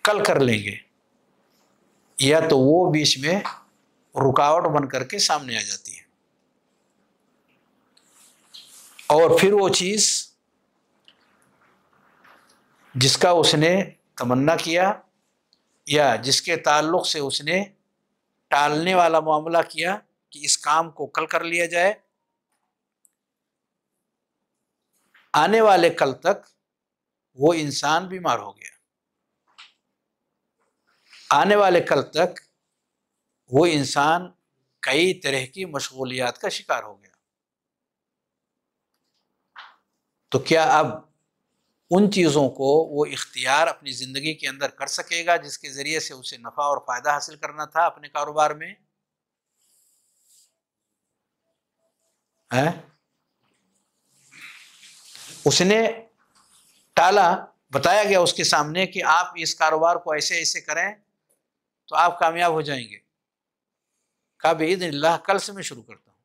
कल कर लेंगे या तो वो बीच में रुकावट बन करके सामने आ जाती है और फिर वो चीज़ जिसका उसने तमन्ना किया या जिसके ताल्लुक से उसने टालने वाला मामला किया कि इस काम को कल कर लिया जाए आने वाले कल तक वो इंसान बीमार हो गया आने वाले कल तक वो इंसान कई तरह की मशगूलियात का शिकार हो गया तो क्या अब उन चीज़ों को वो इख्तियार अपनी ज़िंदगी के अंदर कर सकेगा जिसके ज़रिए से उसे नफ़ा और फ़ायदा हासिल करना था अपने कारोबार में है उसने टाला बताया गया उसके सामने कि आप इस कारोबार को ऐसे ऐसे करें तो आप कामयाब हो जाएंगे का बेदल्ला कल से मैं शुरू करता हूँ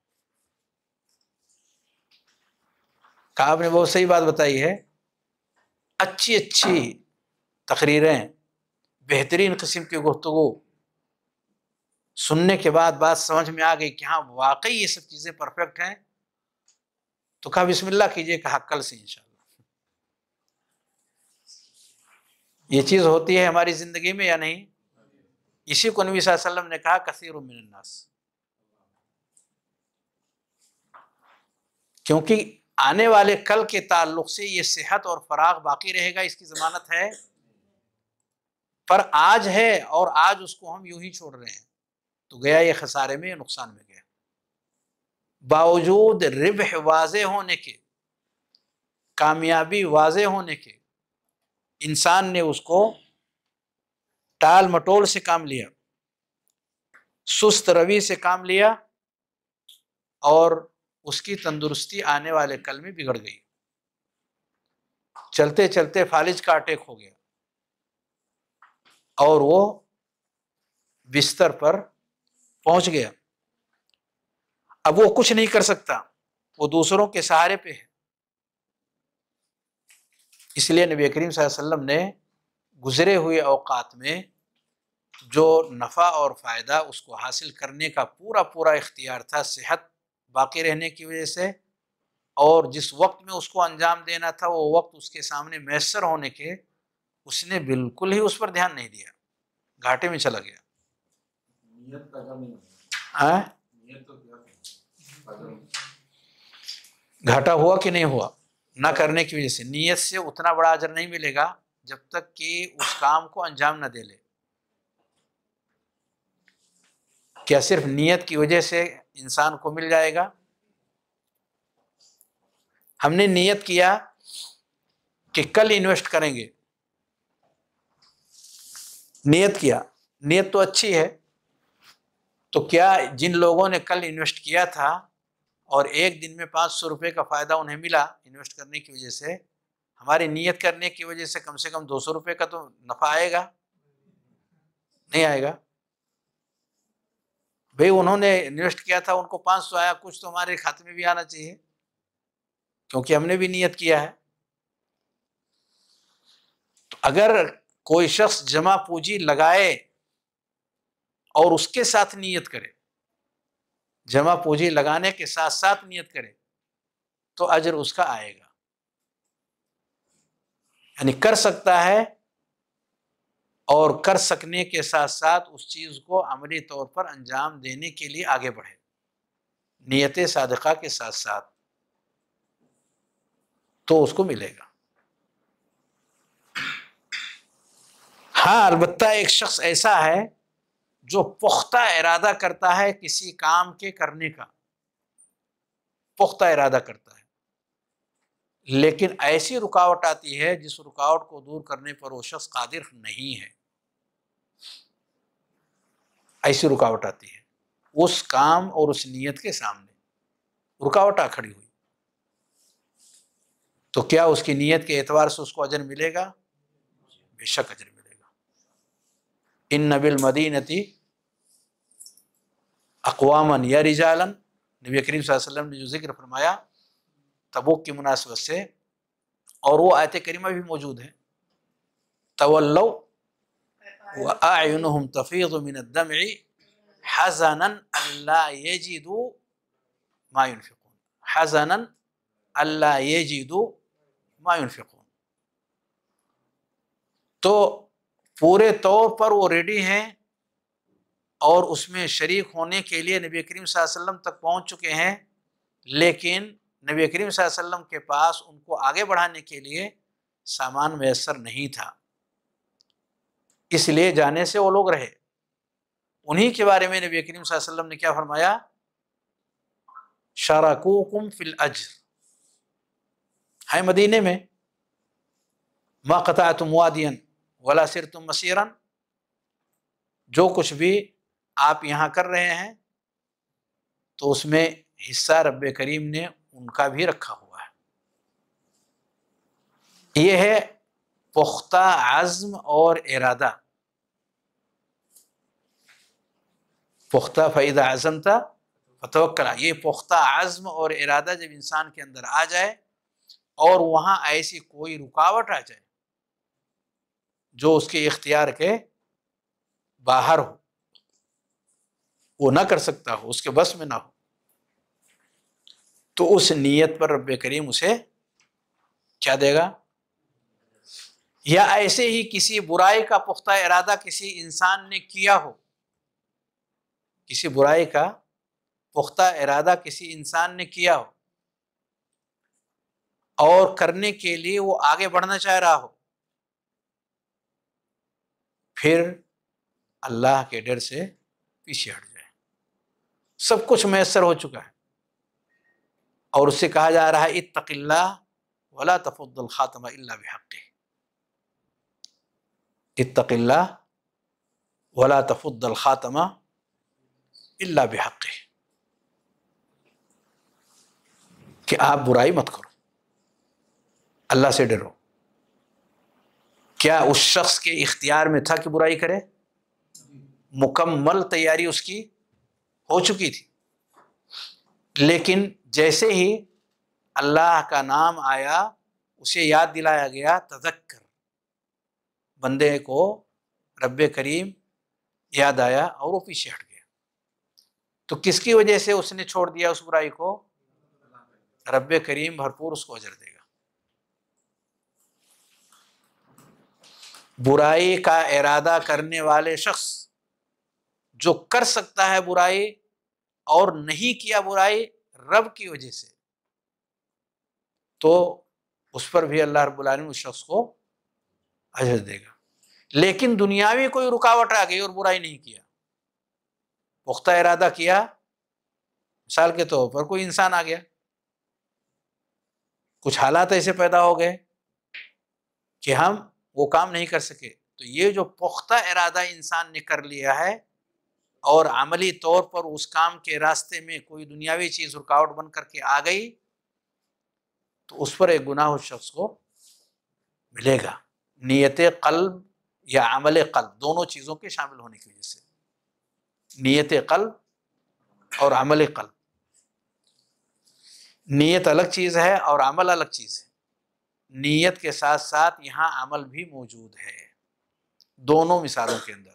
काब ने बहुत सही बात बताई है अच्छी अच्छी तकरीरें बेहतरीन किस्म की गुफ्तु सुनने के बाद बात समझ में आ गई कि हाँ वाकई ये सब चीज़ें परफेक्ट हैं तो कहा बिस्मिल्ला कीजिए कहा कल से इंशाल्लाह ये चीज़ होती है हमारी ज़िंदगी में या नहीं इसी को नबी वसल्लम ने कहा कसीर मिनन्नास क्योंकि आने वाले कल के ताल्लुक से ये सेहत और फराग बाकी रहेगा इसकी ज़मानत है पर आज है और आज उसको हम यूं ही छोड़ रहे हैं तो गया ये खसारे में नुकसान में गया बावजूद रिब वाज होने के कामयाबी वाजे होने के इंसान ने उसको टाल मटोल से काम लिया सुस्त रवि से काम लिया और उसकी तंदुरुस्ती आने वाले कल में बिगड़ गई चलते चलते फालिज का अटैक हो गया और वो बिस्तर पर पहुंच गया अब वो कुछ नहीं कर सकता वो दूसरों के सहारे पे है इसलिए नबी करीम वसल्लम ने गुज़रे हुए अवकात में जो नफ़ा और फ़ायदा उसको हासिल करने का पूरा पूरा इख्तियार था सेहत बाकी रहने की वजह से और जिस वक्त में उसको अंजाम देना था वो वक्त उसके सामने मैसर होने के उसने बिल्कुल ही उस पर ध्यान नहीं दिया घाटे में चला गया हाँ? तो घाटा हुआ कि नहीं हुआ ना करने की वजह से नीयत से उतना बड़ा अजर नहीं मिलेगा जब तक कि उस काम को अंजाम न दे ले क्या सिर्फ नियत की वजह से इंसान को मिल जाएगा हमने नियत किया कि कल इन्वेस्ट करेंगे नियत किया नियत तो अच्छी है तो क्या जिन लोगों ने कल इन्वेस्ट किया था और एक दिन में पाँच सौ रुपये का फ़ायदा उन्हें मिला इन्वेस्ट करने की वजह से हमारी नीयत करने की वजह से कम से कम दो सौ रुपये का तो नफ़ा आएगा नहीं आएगा भाई उन्होंने इन्वेस्ट किया था उनको पाँच सौ आया कुछ तो हमारे खाते में भी आना चाहिए क्योंकि हमने भी नियत किया है तो अगर कोई शख्स जमा पूंजी लगाए और उसके साथ नियत करे जमा पूंजी लगाने के साथ साथ नियत करे तो अजर उसका आएगा यानी कर सकता है और कर सकने के साथ साथ उस चीज़ को अमली तौर पर अंजाम देने के लिए आगे बढ़े नियत सादका के साथ साथ तो उसको मिलेगा हाँ अलबत् एक शख्स ऐसा है जो पुख्ता इरादा करता है किसी काम के करने का पुख्ता इरादा करता है लेकिन ऐसी रुकावट आती है जिस रुकावट को दूर करने पर वो शख्स कादिर नहीं है ऐसी रुकावट आती है उस काम और उस नीयत के सामने रुकावट आ खड़ी हुई तो क्या उसकी नीयत के एतवार से उसको अजर मिलेगा बेशक अजर मिलेगा इन नबिल मदीनती अकवामन या रिजालन नबी करीम वसल्लम ने जो जिक्र फरमाया तबुक की मुनासबत से और वो आयत करीमा भी मौजूद है तवल्ल वम तफ़ीज़मिनदम हसन अल्लाजिदू मायुनफ़िकून हसन अल्लाजिदू मायुनफ़िकून तो पूरे तौर पर वो रेडी हैं और उसमें शरीक होने के लिए नबी करीम वसल्लम तक पहुँच चुके हैं लेकिन नबी करीम वसल्लम के पास उनको आगे बढ़ाने के लिए सामान मैसर नहीं था इसलिए जाने से वो लोग रहे उन्हीं के बारे में नबी करीम वसल्लम ने क्या फरमाया शाराकुकुम फिल अज्र है मदीने में मकता कता तुम वादियन वला सिर तुम मसीरन जो कुछ भी आप यहाँ कर रहे हैं तो उसमें हिस्सा रब करीम ने उनका भी रखा हुआ है ये है पुख्ता आज़म और इरादा पुख्ता फ़ैदा आज़म था फतवक्ला ये पुख्ता आज़म और इरादा जब इंसान के अंदर आ जाए और वहाँ ऐसी कोई रुकावट आ जाए जो उसके इख्तियार के बाहर हो वो ना कर सकता हो उसके बस में ना हो तो उस नीयत पर रब करीम उसे क्या देगा या ऐसे ही किसी बुराई का पुख्ता इरादा किसी इंसान ने किया हो किसी बुराई का पुख्ता इरादा किसी इंसान ने किया हो और करने के लिए वो आगे बढ़ना चाह रहा हो फिर अल्लाह के डर से पीछे हट जाए सब कुछ मैसर हो चुका है और उससे कहा जा रहा है इतकिल्ला वला तफुद्दल खातमा इल्ला बिहक्के इतकिल्ला वला तफुद्दल खातमा इल्ला बिहक्के कि आप बुराई मत करो अल्लाह से डरो क्या उस शख्स के इख्तियार में था कि बुराई करे मुकम्मल तैयारी उसकी हो चुकी थी लेकिन जैसे ही अल्लाह का नाम आया उसे याद दिलाया गया कर बंदे को रब करीम याद आया और वो पीछे हट गया तो किसकी वजह से उसने छोड़ दिया उस बुराई को रब करीम भरपूर उसको अजर देगा बुराई का इरादा करने वाले शख्स जो कर सकता है बुराई और नहीं किया बुराई रब की वजह से तो उस पर भी अल्लाह रबालमी उस शख्स को अजर देगा लेकिन दुनियावी कोई रुकावट आ गई और बुराई नहीं किया पुख्ता इरादा किया मिसाल के तौर पर कोई इंसान आ गया कुछ हालात ऐसे पैदा हो गए कि हम वो काम नहीं कर सके तो ये जो पुख्ता इरादा इंसान ने कर लिया है और अमली तौर पर उस काम के रास्ते में कोई दुनियावी चीज़ रुकावट बन करके आ गई तो उस पर एक गुनाह उस शख्स को मिलेगा नीयत कल्ब या अमल कल्ब दोनों चीज़ों के शामिल होने की वजह से नीयत कल्ब और अमल कल्ब नीयत अलग चीज़ है और अमल अलग चीज़ है नीयत के साथ साथ यहाँ अमल भी मौजूद है दोनों मिसालों के अंदर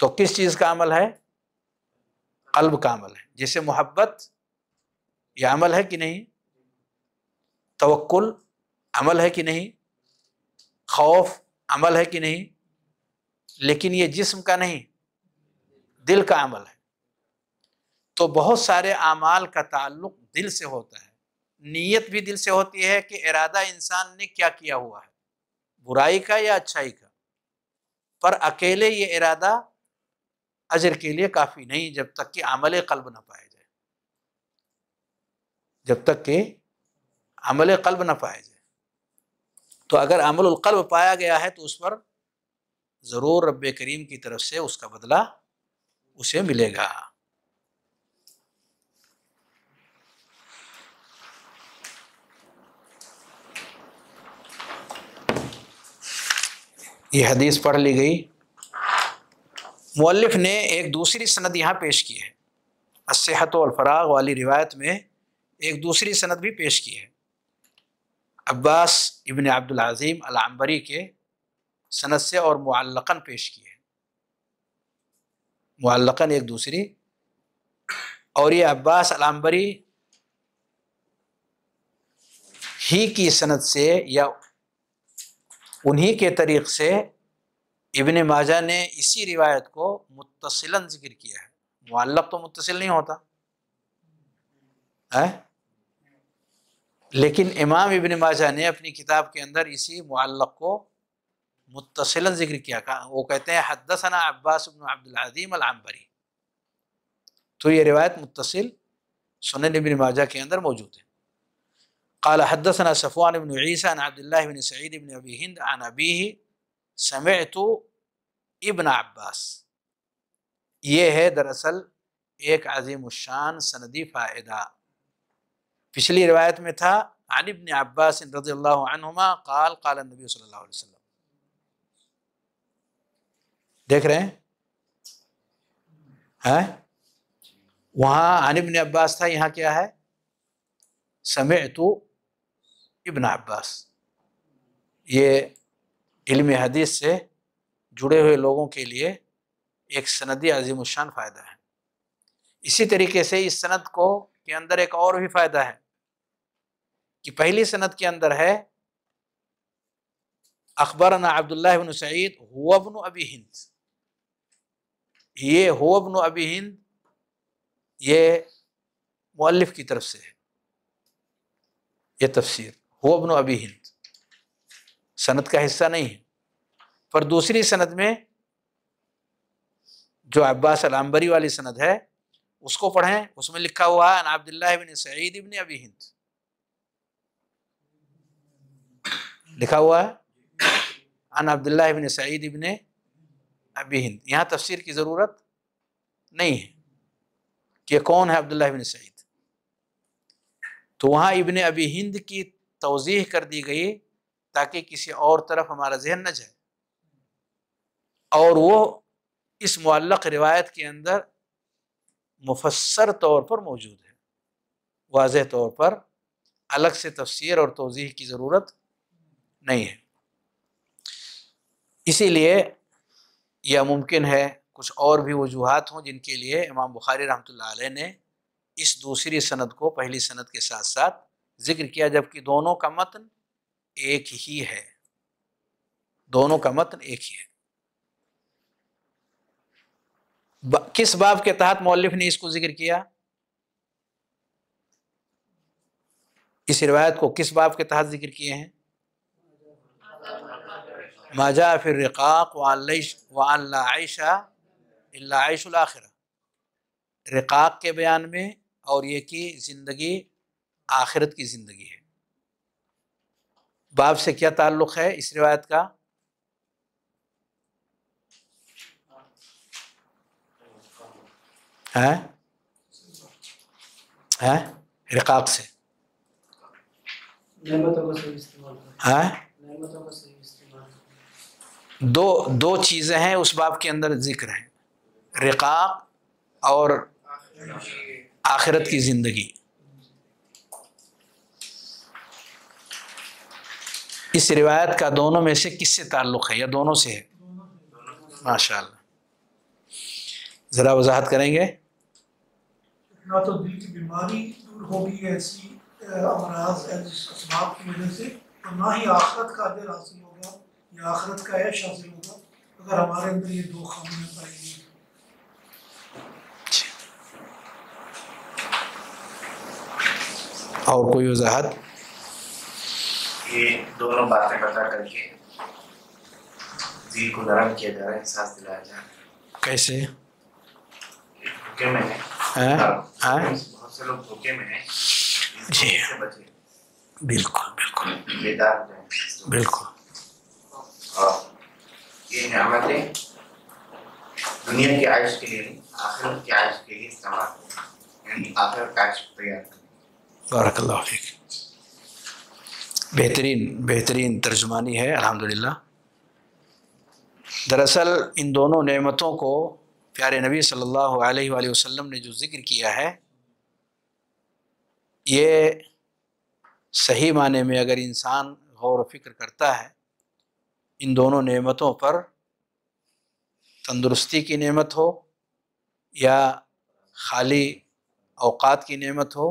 तो किस चीज़ का अमल है कल्ब का अमल है जैसे मोहब्बत यह अमल है कि नहीं तवक्ल अमल है कि नहीं खौफ अमल है कि नहीं लेकिन ये जिस्म का नहीं दिल का अमल है तो बहुत सारे अमाल का ताल्लुक दिल से होता है नीयत भी दिल से होती है कि इरादा इंसान ने क्या किया हुआ है बुराई का या अच्छाई का पर अकेले ये इरादा अजर के लिए काफ़ी नहीं जब तक कि अमल कल्ब ना पाया जाए जब तक कि अमल कल्ब ना पाए जाए तो अगर अमल कल्ब पाया गया है तो उस पर ज़रूर रब करीम की तरफ से उसका बदला उसे मिलेगा ये हदीस पढ़ ली गई मौलफ ने एक दूसरी सनद यहाँ पेश की है असहत अलफराग वाली रिवायत में एक दूसरी सनद भी पेश की है अब्बास इबन अब्दुलज़ीम अलाम्बरी के सनद से और मुल्लकन पेश की है मुल्लकन एक दूसरी और ये अब्बास अलाम्बरी ही की सनद से या उन्हीं के तरीक़ से इबन माजा ने इसी रिवायत को मुतसिला जिक्र किया है मुअल्लफ तो मुतसिल नहीं होता है लेकिन इमाम इबन माजा ने अपनी किताब के अंदर इसी मुअल्लफ को मुतसिला जिक्र किया का वो कहते हैं हदसना अब्बास इबन अब्दुलज़ीम अलम्बरी तो ये रिवायत मुतसिल सुन इबन माजा के अंदर मौजूद है قال حدثنا صفوان بن عيسى عن عبد الله بن سعيد بن ابي هند عن ابيه समय तो इबन अब्बास ये है दरअसल एक अजीमशान सनदी फ़ायदा पिछली रिवायत में था अनिबन अब्बास रजील्लामा काल काल नबी सल्लल्लाहु अलैहि वसल्लम देख रहे हैं है? वहाँ अनिबन अब्बास था यहाँ क्या है समय तो इबन अब्बास ये इल्म हदीस से जुड़े हुए लोगों के लिए एक सनदी शान फ़ायदा है इसी तरीके से इस सनद को के अंदर एक और भी फ़ायदा है कि पहली सनद के अंदर है अखबरना अब्दुल्लाबन सईद हुबन अबी हिंद ये हुबन अबी हिंद ये मौलफ़ की तरफ से है ये तफसर हुबन अबी हिंद सनत का हिस्सा नहीं है पर दूसरी सनत में जो अब्बास अलाम्बरी वाली सनत है उसको पढ़ें उसमें लिखा हुआ है अब्दुल्ला बिन सईद इबन अबी हिंद लिखा हुआ है अन अब्दुल्ला सईद इबन अबी हिंद यहाँ तफसीर की ज़रूरत नहीं है कि कौन है अब्दुल्ला इबन सईद तो वहाँ इबन अबी हिंद की तोजीह कर दी गई ताकि किसी और तरफ हमारा जहन न जाए और वो इस मल्लक रिवायत के अंदर मुफसर तौर पर मौजूद है वाज तौर पर अलग से तफसीर और तोजीह की ज़रूरत नहीं है इसीलिए यह मुमकिन है कुछ और भी वजूहत हों जिनके लिए इमाम बुखारी रहमत ने इस दूसरी सनद को पहली सनद के साथ साथ ज़िक्र किया जबकि दोनों का मतन एक ही है दोनों का मतन एक ही है किस बाब के तहत मौलिफ ने इसको जिक्र किया इस रिवायत को किस बाब के तहत जिक्र किए हैं माजा फिर रिकाक वालशा रिकाक के बयान में और ये कि ज़िंदगी आखिरत की ज़िंदगी है बाप से क्या ताल्लुक़ है इस रिवायत का है है रिकाक से हैं दो दो चीज़ें हैं उस बाप के अंदर जिक्र है रिकाक और आखिरत की ज़िंदगी इस रिवायत का दोनों में से किससे ताल्लुक़ है या दोनों से है माशा ज़रा वजाहत करेंगे ना तो दिल की बीमारी दूर होगी ऐसी अमराज असबाब की वजह से तो ना ही आखरत का हासिल होगा या आखरत का ऐश हासिल होगा अगर हमारे अंदर ये दो और कोई वजाहत ये दोनों बातें बता करके दिल को नरम किया जा रहा है एहसास दिलाया जा रहा है कैसे धोखे में है हाँ। बहुत से लोग धोखे में है जी बिल्कुल बिल्कुल बेदार बिल्कुल ये नियामतें दुनिया की आयुष के लिए नहीं आखिरत की आयुष के लिए इस्तेमाल आखिर का आयुष तैयार करने बेहतरीन बेहतरीन तर्जमानी है अल्हम्दुलिल्लाह दरअसल इन दोनों नेमतों को प्यारे नबी सल्लल्लाहु अलैहि वसल्लम ने जो ज़िक्र किया है ये सही माने में अगर इंसान गौर फिक्र करता है इन दोनों नेमतों पर तंदुरुस्ती की नेमत हो या खाली अवकात की नेमत हो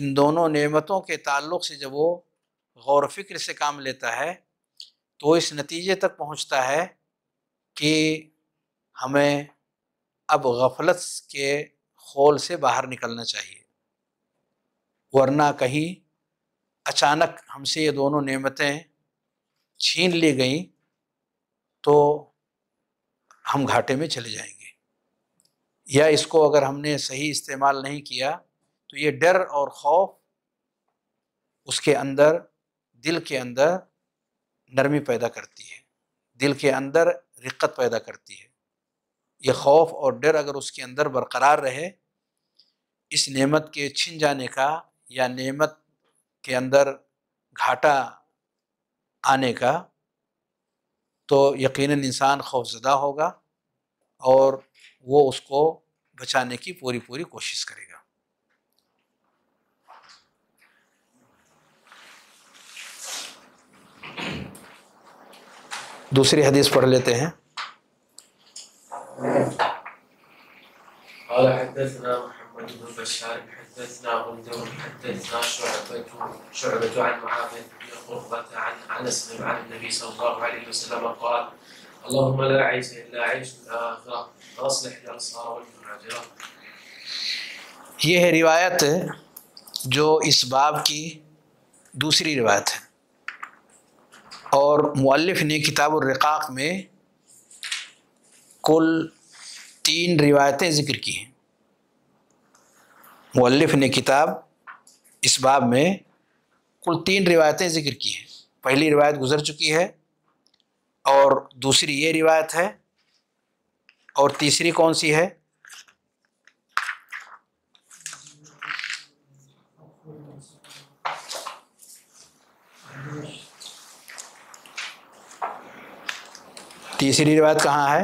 इन दोनों नेमतों के ताल्लुक़ से जब वो गौर फिक्र से काम लेता है तो इस नतीजे तक पहुंचता है कि हमें अब गफलत के खोल से बाहर निकलना चाहिए वरना कहीं अचानक हमसे ये दोनों नेमतें छीन ली गई तो हम घाटे में चले जाएंगे या इसको अगर हमने सही इस्तेमाल नहीं किया तो ये डर और खौफ उसके अंदर दिल के अंदर नरमी पैदा करती है दिल के अंदर रिक्कत पैदा करती है ये खौफ और डर अगर उसके अंदर बरकरार रहे इस नेमत के छिन जाने का या नेमत के अंदर घाटा आने का तो यकीनन इंसान खौफजदा होगा और वो उसको बचाने की पूरी पूरी कोशिश करेगा दूसरी हदीस पढ़ लेते हैं اللهم لا عيش إلا عيش الآخرة فأصلح الأبصار والمناجرة ये है रिवायत जो इस बाब की दूसरी रिवायत है और मुअल्लिफ़ ने किताब रिकाक में कुल तीन रिवायतें ज़िक्र की हैं मुअल्लिफ़ ने किताब इस बाब में कुल तीन रिवायतें ज़िक्र की हैं पहली रिवायत गुज़र चुकी है और दूसरी ये रिवायत है और तीसरी कौन सी है तीसरी रिवायत कहाँ है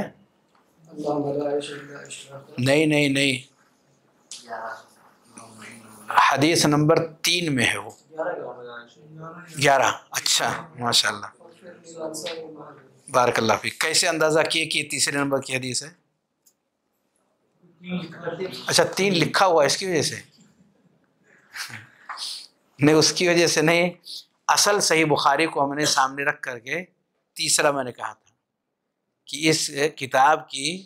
नहीं नहीं नहीं हदीस नंबर तीन में है वो ग्यारह अच्छा माशाल्लाह बारकल्ला कैसे अंदाज़ा किए कि तीसरे नंबर की हदीस है अच्छा तीन लिखा हुआ है इसकी वजह से नहीं उसकी वजह से नहीं असल सही बुखारी को हमने सामने रख करके तीसरा मैंने कहा था कि इस किताब की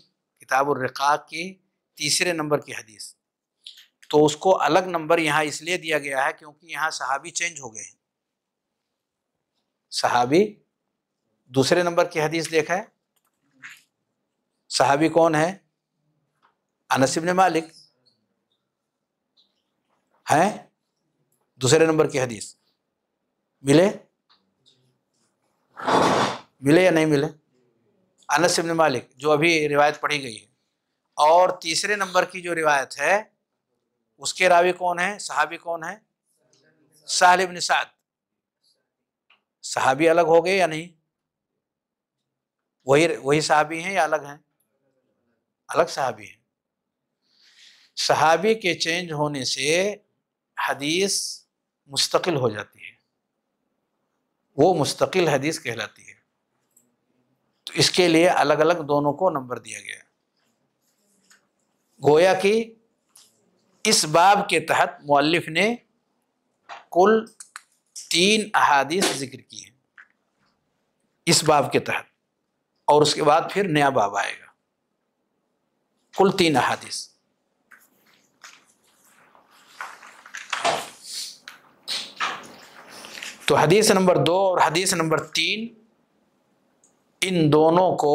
किताब और रिका की तीसरे नंबर की हदीस तो उसको अलग नंबर यहाँ इसलिए दिया गया है क्योंकि यहाँ सहाबी चेंज हो गए हैं सहाबी दूसरे नंबर की हदीस देखा है सहाबी कौन है अनसिब ने मालिक हैं दूसरे नंबर की हदीस मिले मिले या नहीं मिले अनस इब्न मालिक जो अभी रिवायत पढ़ी गई है और तीसरे नंबर की जो रिवायत है उसके रावी कौन है सहाबी कौन है साहल इब्न साद सहाबी अलग हो गए या नहीं वही वही सहाबी हैं या अलग हैं अलग सहाबी हैं सहाबी के चेंज होने से हदीस मुस्तकिल हो जाती है वो मुस्तकिल हदीस कहलाती है तो इसके लिए अलग अलग दोनों को नंबर दिया गया गोया कि इस बाब के तहत मुअल्लिफ ने कुल तीन अहादीस जिक्र की हैं इस बाब के तहत और उसके बाद फिर नया बाब आएगा कुल तीन अहादीस तो हदीस नंबर दो और हदीस नंबर तीन इन दोनों को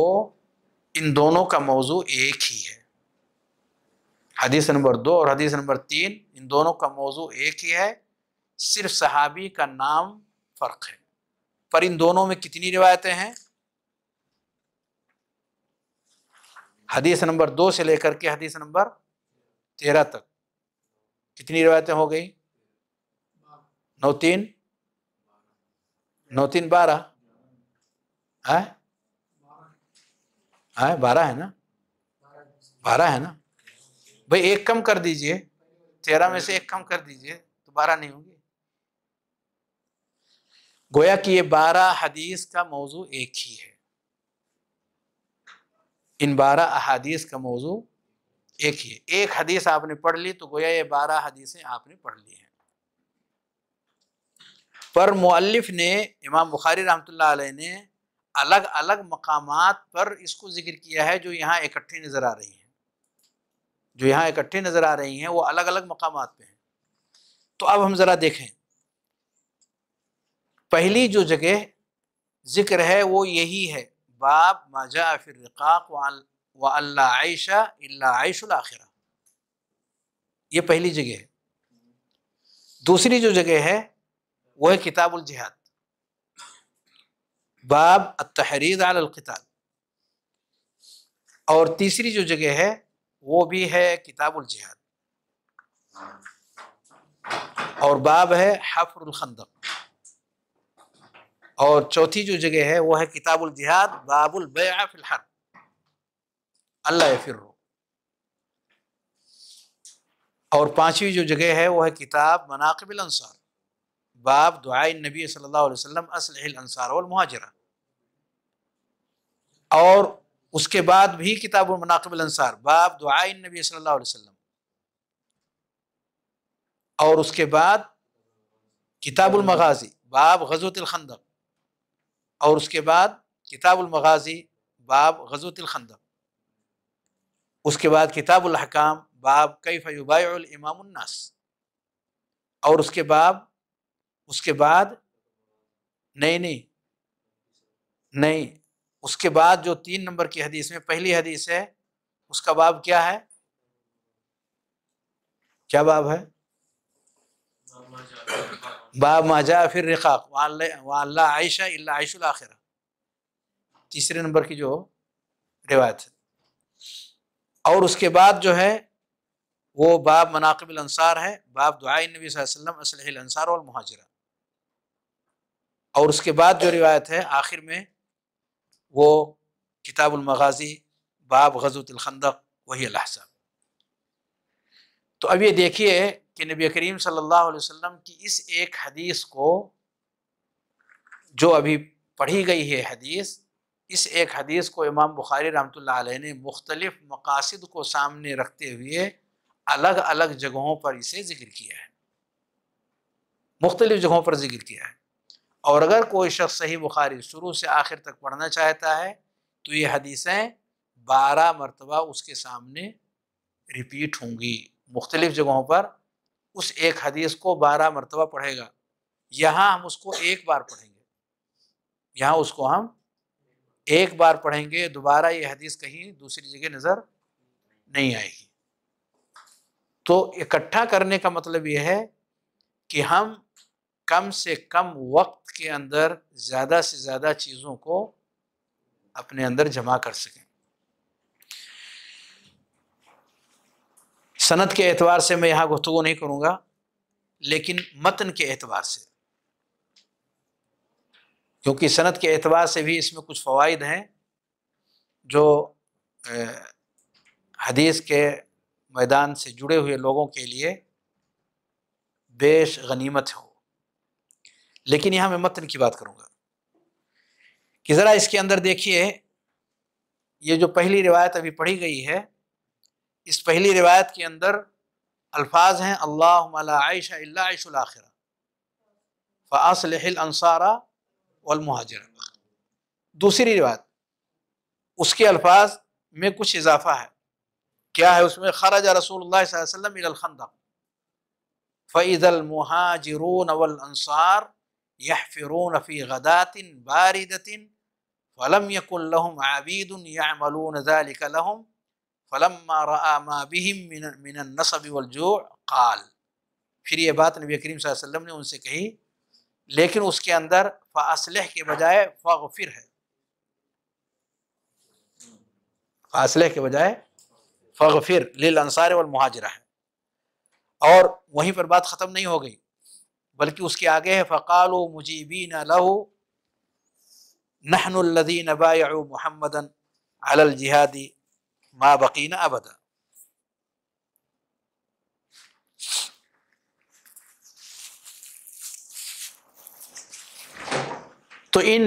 इन दोनों का मौजू एक ही है हदीस नंबर दो और हदीस नंबर तीन इन दोनों का मौजू एक ही है सिर्फ सहाबी का नाम फ़र्क है पर इन दोनों में कितनी रिवायतें हैं हदीस नंबर दो से लेकर के हदीस नंबर तेरह तक कितनी रिवायतें हो गई नौ तीन नौ तीन बारह है है हाँ, बारह है ना बारह है ना भाई एक कम कर दीजिए तेरह में से एक कम कर दीजिए तो बारह नहीं होंगे गोया कि ये बारह हदीस का मौजू एक ही है इन बारह अहादीस का मौजू एक ही है एक हदीस आपने पढ़ ली तो गोया ये बारह हदीसें आपने पढ़ ली हैं पर मुअल्लिफ ने इमाम बुखारी रहमतुल्लाह अलैह ने अलग अलग मकाम पर इसको ज़िक्र किया है जो यहाँ इकट्ठी नज़र आ रही हैं जो यहाँ इकट्ठी नज़र आ रही हैं वो अलग अलग मकाम पे हैं तो अब हम ज़रा देखें पहली जो जगह ज़िक्र है वो यही है बाब माजा फिर रक़ाक व आयशा ये पहली जगह है दूसरी जो जगह है वह है किताबुल जिहाद बाब तहरीद अलकताल और तीसरी जो जगह है वो भी है किताबुल जिहाद और बाब है हफरुल खंदक और चौथी जो जगह है वो है किताबुल जिहाद बाबुल फिलहर अल्लाह फिर और पांचवी जो जगह है वो है किताब मनाकबिल अंसार बाब दुआ नबी सल्लल्लाहु अलैहि वसल्लम असलहिल अंसार मुहाजरा और उसके बाद भी किताब मनाकब अंसार बाब दुआ नबी सल्लल्लाहु अलैहि वसल्लम और उसके बाद किताबुलमगाजी बाब गजोतलखंदक और उसके बाद किताबुलमगाजी बाब गजोतलखंदक उसके बाद किताबुलहकाम बाब कई फ़ैबाईमामनास और उसके बाद उसके बाद नहीं नहीं नहीं उसके बाद जो तीन नंबर की हदीस में पहली हदीस है उसका बाब क्या है क्या बाब है बाब माजा फिर रिकाक वाला आयशा इल्ला आयशुल आखिर तीसरे नंबर की जो रिवायत है और उसके बाद जो है वो बाब मनाकब अंसार है बाब दुआ नबी वसल्लम असलह अंसार और महाजरा और उसके बाद जो रिवायत है आखिर में वो किताबुलमगाजी बाब गज़ुतखंदक वही अलहसा साहब तो अब ये देखिए कि नबी करीम सल्लल्लाहु अलैहि वसल्लम की इस एक हदीस को जो अभी पढ़ी गई है हदीस इस एक हदीस को इमाम बुखारी रहमत ने मुख्तलिफ़ मकासद को सामने रखते हुए अलग अलग जगहों पर इसे ज़िक्र किया है मुख्तलिफ़ जगहों पर ज़िक्र किया है और अगर कोई शख्स सही बुखारी शुरू से आखिर तक पढ़ना चाहता है तो ये हदीसें बारह मरतबा उसके सामने रिपीट होंगी मुख्तलिफ जगहों पर उस एक हदीस को बारह मरतबा पढ़ेगा यहाँ हम उसको एक बार पढ़ेंगे यहाँ उसको हम एक बार पढ़ेंगे दोबारा ये हदीस कहीं दूसरी जगह नज़र नहीं आएगी तो इकट्ठा करने का मतलब यह है कि हम कम से कम वक्त के अंदर ज़्यादा से ज़्यादा चीज़ों को अपने अंदर जमा कर सकें सनत के एतवार से मैं यहाँ गुफ्तु नहीं करूँगा लेकिन मतन के एतवार से क्योंकि सनत के एतवार से भी इसमें कुछ फ़वाद हैं जो हदीस के मैदान से जुड़े हुए लोगों के लिए बेश गनीमत हो लेकिन यहां मैं मतन की बात करूंगा कि ज़रा इसके अंदर देखिए ये जो पहली रिवायत अभी पढ़ी गई है इस पहली रिवायत के अंदर अल्फाज हैं अल्लाह आयशा वलमहाजर दूसरी रिवायत उसके अल्फाज में कुछ इजाफा है क्या है उसमें खराज रसूल वसम फ़ैज़ल महाजरून يحفرون في غداة باردة ولم يكن لهم عبيد يعملون ذلك لهم فلما رأى ما بهم من من النصب والجوع قال پھر یہ بات نبی کریم صلی اللہ علیہ وسلم نے ان سے کہی لیکن اس کے اندر فاصلح کے بجائے فاغفر ہے فاصلح کے بجائے فاغفر للانصار والمہاجرہ ہے اور وہیں پر بات ختم نہیں ہو گئی बल्कि उसके आगे है फ़काल मुजीबी लहो नहनदी नबा मोहम्मदन अलल जिहादी मा बकीन अबदा तो इन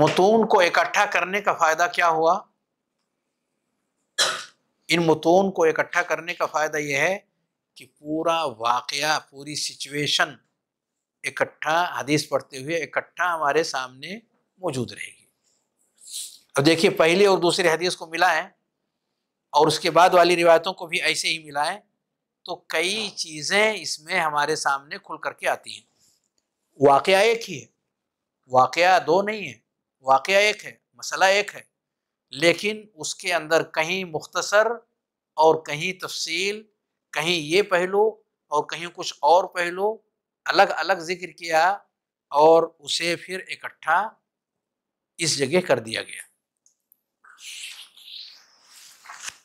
मतून को इकट्ठा करने का फ़ायदा क्या हुआ इन मतून को इकट्ठा करने का फ़ायदा यह है कि पूरा वाकया पूरी सिचुएशन इकट्ठा हदीस पढ़ते हुए इकट्ठा हमारे सामने मौजूद रहेगी अब देखिए पहले और दूसरे हदीस को मिला है और उसके बाद वाली रिवायतों को भी ऐसे ही मिला है तो कई चीज़ें इसमें हमारे सामने खुल करके आती हैं वाक़ एक ही है वाक़ दो नहीं है वाक़ एक है मसला एक है लेकिन उसके अंदर कहीं मुख्तसर और कहीं तफसील कहीं ये पहलू और कहीं कुछ और पहलू अलग अलग जिक्र किया और उसे फिर इकट्ठा इस जगह कर दिया गया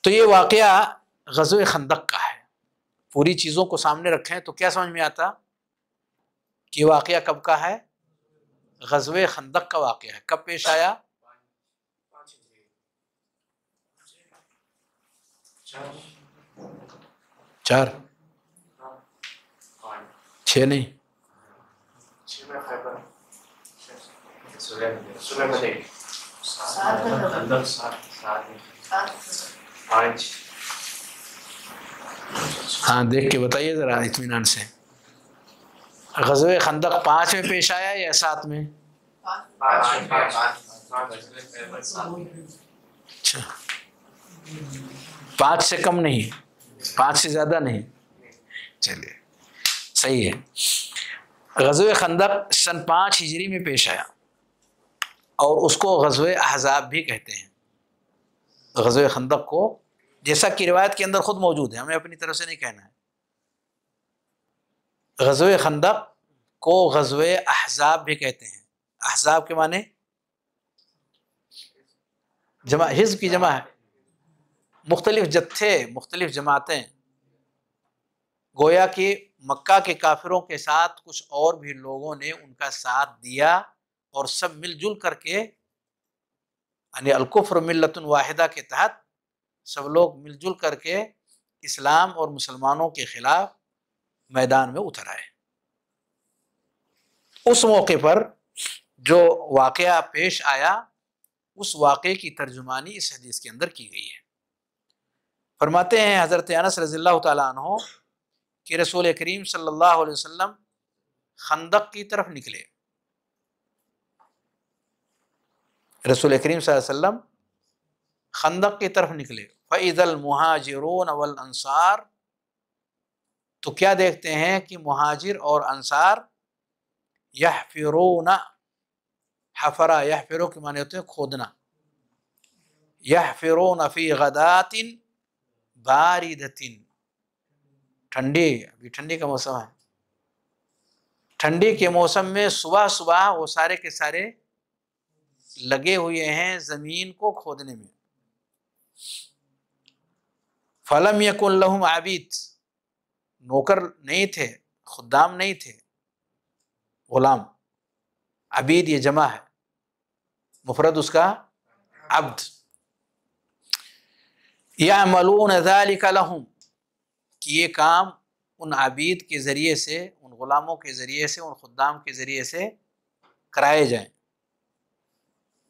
तो ये वाक़ गज़ो खंदक का है पूरी चीज़ों को सामने रखें तो क्या समझ में आता कि वाक़ कब का है गज़व खंदक का वाक़ है कब पेश आया चार छे नहीं हाँ देख के बताइए ज़रा इतमान से गजब खंदक पांच में पेश आया या सात में अच्छा पांच से कम नहीं पांच से ज़्यादा नहीं चलिए सही है गज़ खंदक सन पाँच हिजरी में पेश आया और उसको गज़ अहजाब भी कहते हैं गज़ खंदक को जैसा कि रिवायत के अंदर ख़ुद मौजूद है हमें अपनी तरफ से नहीं कहना है गज़ खंदक को गज अहजाब भी कहते हैं अहजाब के माने जमा हिज की जमा है मुख्तलिफ जत्थे मुख्तलिफ जमातें गोया की मक्का के काफिरों के साथ कुछ और भी लोगों ने उनका साथ दिया और सब मिलजुल करके यानी अलकुफ़र मिलत वाहिदा के तहत सब लोग मिलजुल करके इस्लाम और मुसलमानों के ख़िलाफ़ मैदान में उतर आए उस मौके पर जो वाक़ पेश आया उस वाक़े की तर्जुमानी इस हदीस के अंदर की गई है फरमाते हैं हज़रत अनस रज़ी अल्लाह कि रसूल करीम सल्लल्लाहु अलैहि वसल्लम खंदक की तरफ निकले रसूल करीम वसल्लम खंदक की तरफ निकले फ़ैज़ल महाजरून अवल अंसार तो क्या देखते हैं कि महाजिर और अंसार यह फिरोना हफरा यह फिर के माने होते हैं खोदना यह फिरोन नफी गदातिन बारिदतिन ठंडी अभी ठंडी का मौसम है ठंडी के मौसम में सुबह सुबह वो सारे के सारे लगे हुए हैं ज़मीन को खोदने में फलम यकुन लहुम आबीद नौकर नहीं थे खुदाम नहीं थे गुलाम आबीद ये जमा है मुफरत उसका अब्द या मलून लहुम किए काम उन आबीद के ज़रिए से उन ग़ुलामों के ज़रिए से उन खुदाम के ज़रिए से कराए जाएँ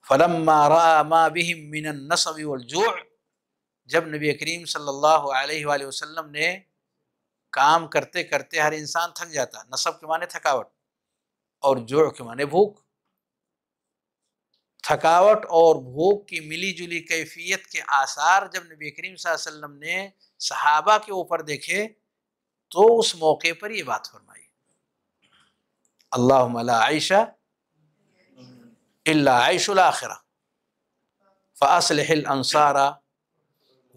फ़लम मा नसवीजो जब नबी करीम सल्लल्लाहु अलैहि वसल्लम ने काम करते करते हर इंसान थक जाता नसब के माने थकावट और जोड़ के माने भूख थकावट और भूख की मिली जुली कैफियत के आसार जब नबी करीम वसल्लम ने सहाबा के ऊपर देखे तो उस मौके पर ये बात फरमाई अल्लाह आयशा आयशुलाखरा फ़ासल अनसारा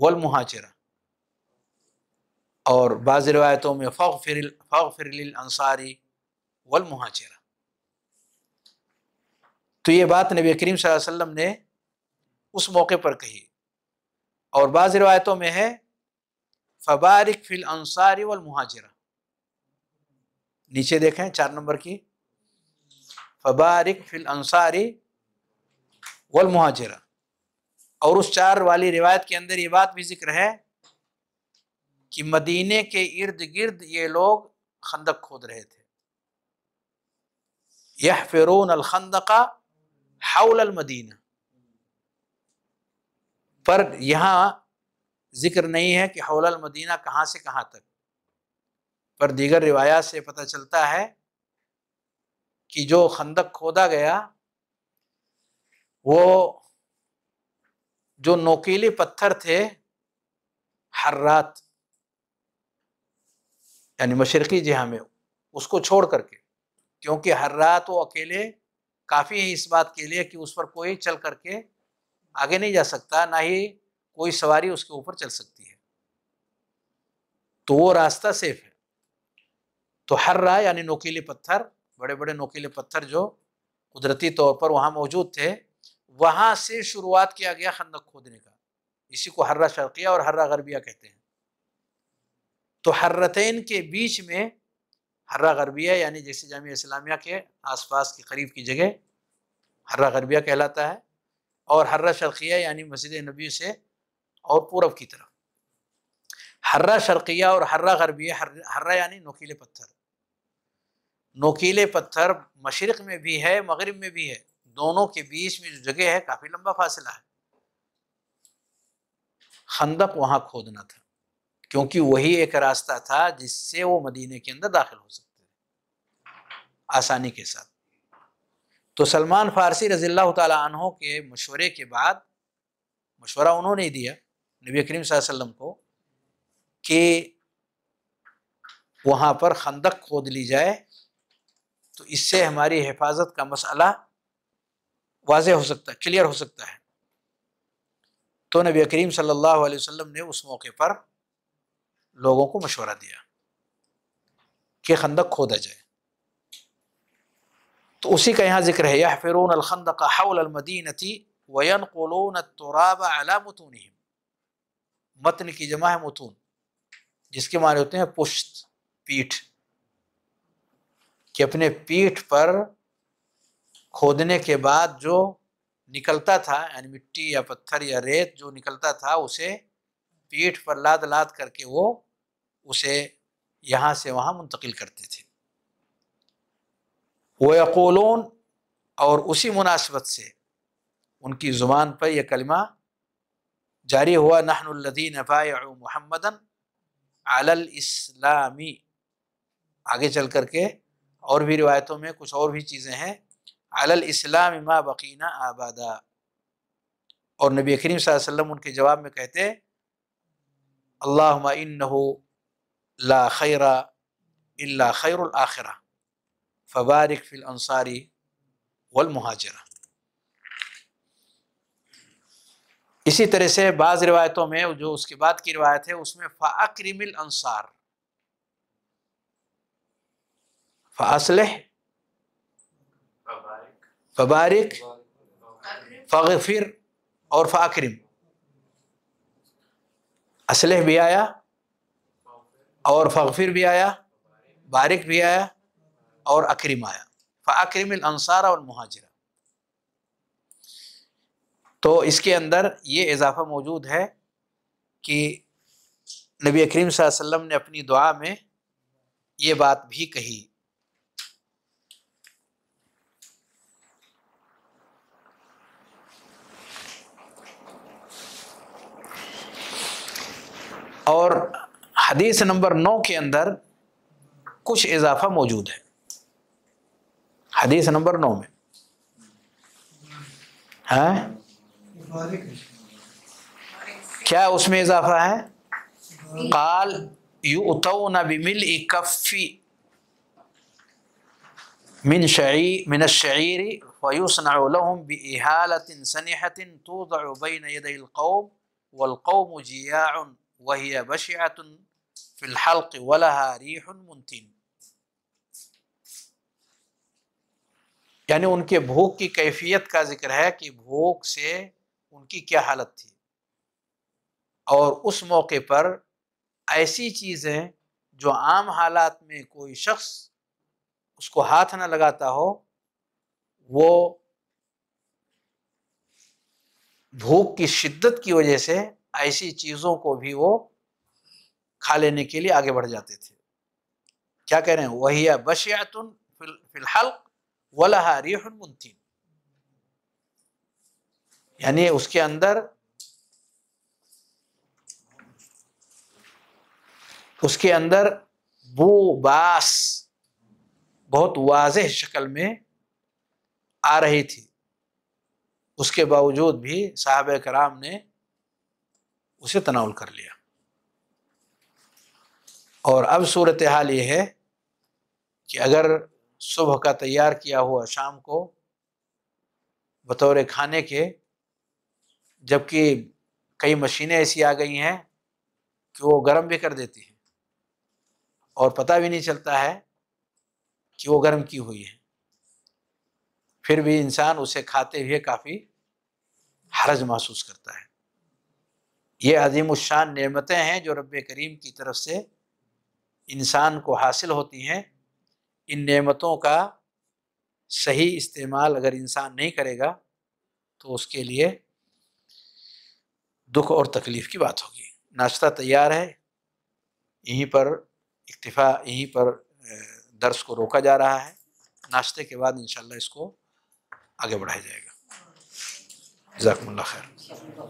वलमहाजरा और बाज़ रवायतों में फ़ौक फिर फ़ौक फिर अंसारी वलमहाजरा तो ये बात नबी करीम सल्लल्लाहु अलैहि वसल्लम ने उस मौके पर कही और बाज़ रवायतों में है फबारिक फिल अंसारी वल मुहाजिरा नीचे देखें चार नंबर की फबारिक फिल अंसारी वल मुहाजिरा और उस चार वाली रिवायत के अंदर ये बात भी जिक्र है कि मदीने के इर्द गिर्द ये लोग खंदक खोद रहे थे यह फिरून अलखंदका हाउल मदीना पर यहां जिक्र नहीं है कि हौल मदीना कहाँ से कहाँ तक पर दीगर रिवायात से पता चलता है कि जो खंदक खोदा गया वो जो नोकीले पत्थर थे हर रात यानी मशरकी जहाँ में उसको छोड़ करके क्योंकि हर रात वो अकेले काफ़ी है इस बात के लिए कि उस पर कोई चल करके आगे नहीं जा सकता ना ही कोई सवारी उसके ऊपर चल सकती है तो वो रास्ता सेफ है तो हर राह यानी नोकीले पत्थर बड़े बड़े नोकीले पत्थर जो कुदरती तौर पर वहाँ मौजूद थे वहाँ से शुरुआत किया गया खंदक खोदने का इसी को हर्रा शर्किया और हर्रा गरबिया कहते हैं तो हर्रतेन के बीच में हर्रा गरबिया यानी जैसे जामिया इस्लामिया के आसपास के करीब की जगह हर्रा गरबिया कहलाता है और हर्रा शर्किया यानी मस्जिद नबी से और पूरब की तरफ हर्रा शर्किया और हर्रा गरबिया हर्रा यानी नोकीले पत्थर नोकीले पत्थर मशरक़ में भी है मगरब में भी है दोनों के बीच में जो जगह है काफ़ी लंबा फासला है खंदक वहाँ खोदना था क्योंकि वही एक रास्ता था जिससे वो मदीने के अंदर दाखिल हो सकते थे आसानी के साथ तो सलमान फारसी रजील्ला तहों के मशवरे के बाद मशवरा उन्होंने दिया नबी करीम वसल्लम को कि वहाँ पर खंदक खोद ली जाए तो इससे हमारी हिफाजत का मसला वाज हो सकता है क्लियर हो सकता है तो नबी करीम सल्लल्लाहु अलैहि वसल्लम ने उस मौके पर लोगों को मशवरा दिया कि खंदक खोदा जाए तो उसी का यहाँ जिक्र है या फिर अलखंद हाउल अलमदीनती वयन कोलोन तुराब अला मतूनम मतन की जमा है मुतून जिसके माने होते हैं पुष्ट पीठ कि अपने पीठ पर खोदने के बाद जो निकलता था यानी मिट्टी या पत्थर या रेत जो निकलता था उसे पीठ पर लाद लाद करके वो उसे यहाँ से वहाँ मुंतकिल करते थे वो यकोलोन और उसी मुनासिबत से उनकी ज़ुबान पर यह कलमा जारी हुआ नहनुल्लदीन मुहम्मदन आलल इस्लामी आगे चल करके और भी रिवायतों में कुछ और भी चीज़ें हैं आलल इस्लाम माँ बकीना आबादा और नबी करीम वसल्लम उनके जवाब में कहते अल्लाह इन्नहु ला खैरा इल्ला खैर आखिरा फ़बारिक फ़िल अंसारी वल मुहाजरा इसी तरह से बाज़ रिवायतों में जो उसके बाद की रिवायत है उसमें फ़ाक्रिमिल अंसार फ़ासल फबारिक फ़िर और फ़ाक्रिम असलह भी आया और फ़िर भी आया बारिक भी आया और अक्रिम आया फ़ाक्रिमिल अंसार और महाजरा तो इसके अंदर ये इजाफा मौजूद है कि नबी करीम वसल्लम ने अपनी दुआ में ये बात भी कही और हदीस नंबर नौ के अंदर कुछ इजाफा मौजूद है हदीस नंबर नौ में हाँ کیا اس میں اضافہ ہے قال یؤتون بملء کف من شعی من الشعير ويصنع لهم بإهالة سنحة توضع بين يدي القوم والقوم جياع وهي بشعة في الحلق ولها ريح منتن ان کے بھوک کی قیفیت کا ذکر ہے کہ بھوک سے उनकी क्या हालत थी और उस मौके पर ऐसी चीज़ें जो आम हालात में कोई शख्स उसको हाथ ना लगाता हो वो भूख की शिद्दत की वजह से ऐसी चीज़ों को भी वो खा लेने के लिए आगे बढ़ जाते थे क्या कह रहे हैं वही बशियातुन फिलहाल वलहा रेहन यानी उसके अंदर उसके अंदर वो बास बहुत वाजह शक्ल में आ रही थी उसके बावजूद भी साहब कराम ने उसे तनाउल कर लिया और अब सूरत हाल ये है कि अगर सुबह का तैयार किया हुआ शाम को बतौर खाने के जबकि कई मशीनें ऐसी आ गई हैं कि वो गर्म भी कर देती हैं और पता भी नहीं चलता है कि वो गर्म की हुई है फिर भी इंसान उसे खाते हुए काफ़ी हरज महसूस करता है ये अजीम शान नमतें हैं जो रब करीम की तरफ से इंसान को हासिल होती हैं इन नमतों का सही इस्तेमाल अगर इंसान नहीं करेगा तो उसके लिए दुख और तकलीफ की बात होगी नाश्ता तैयार है यहीं पर इक्तफा यहीं पर दर्श को रोका जा रहा है नाश्ते के बाद इंशाल्लाह इसको आगे बढ़ाया जाएगा जैकमल्ला खैर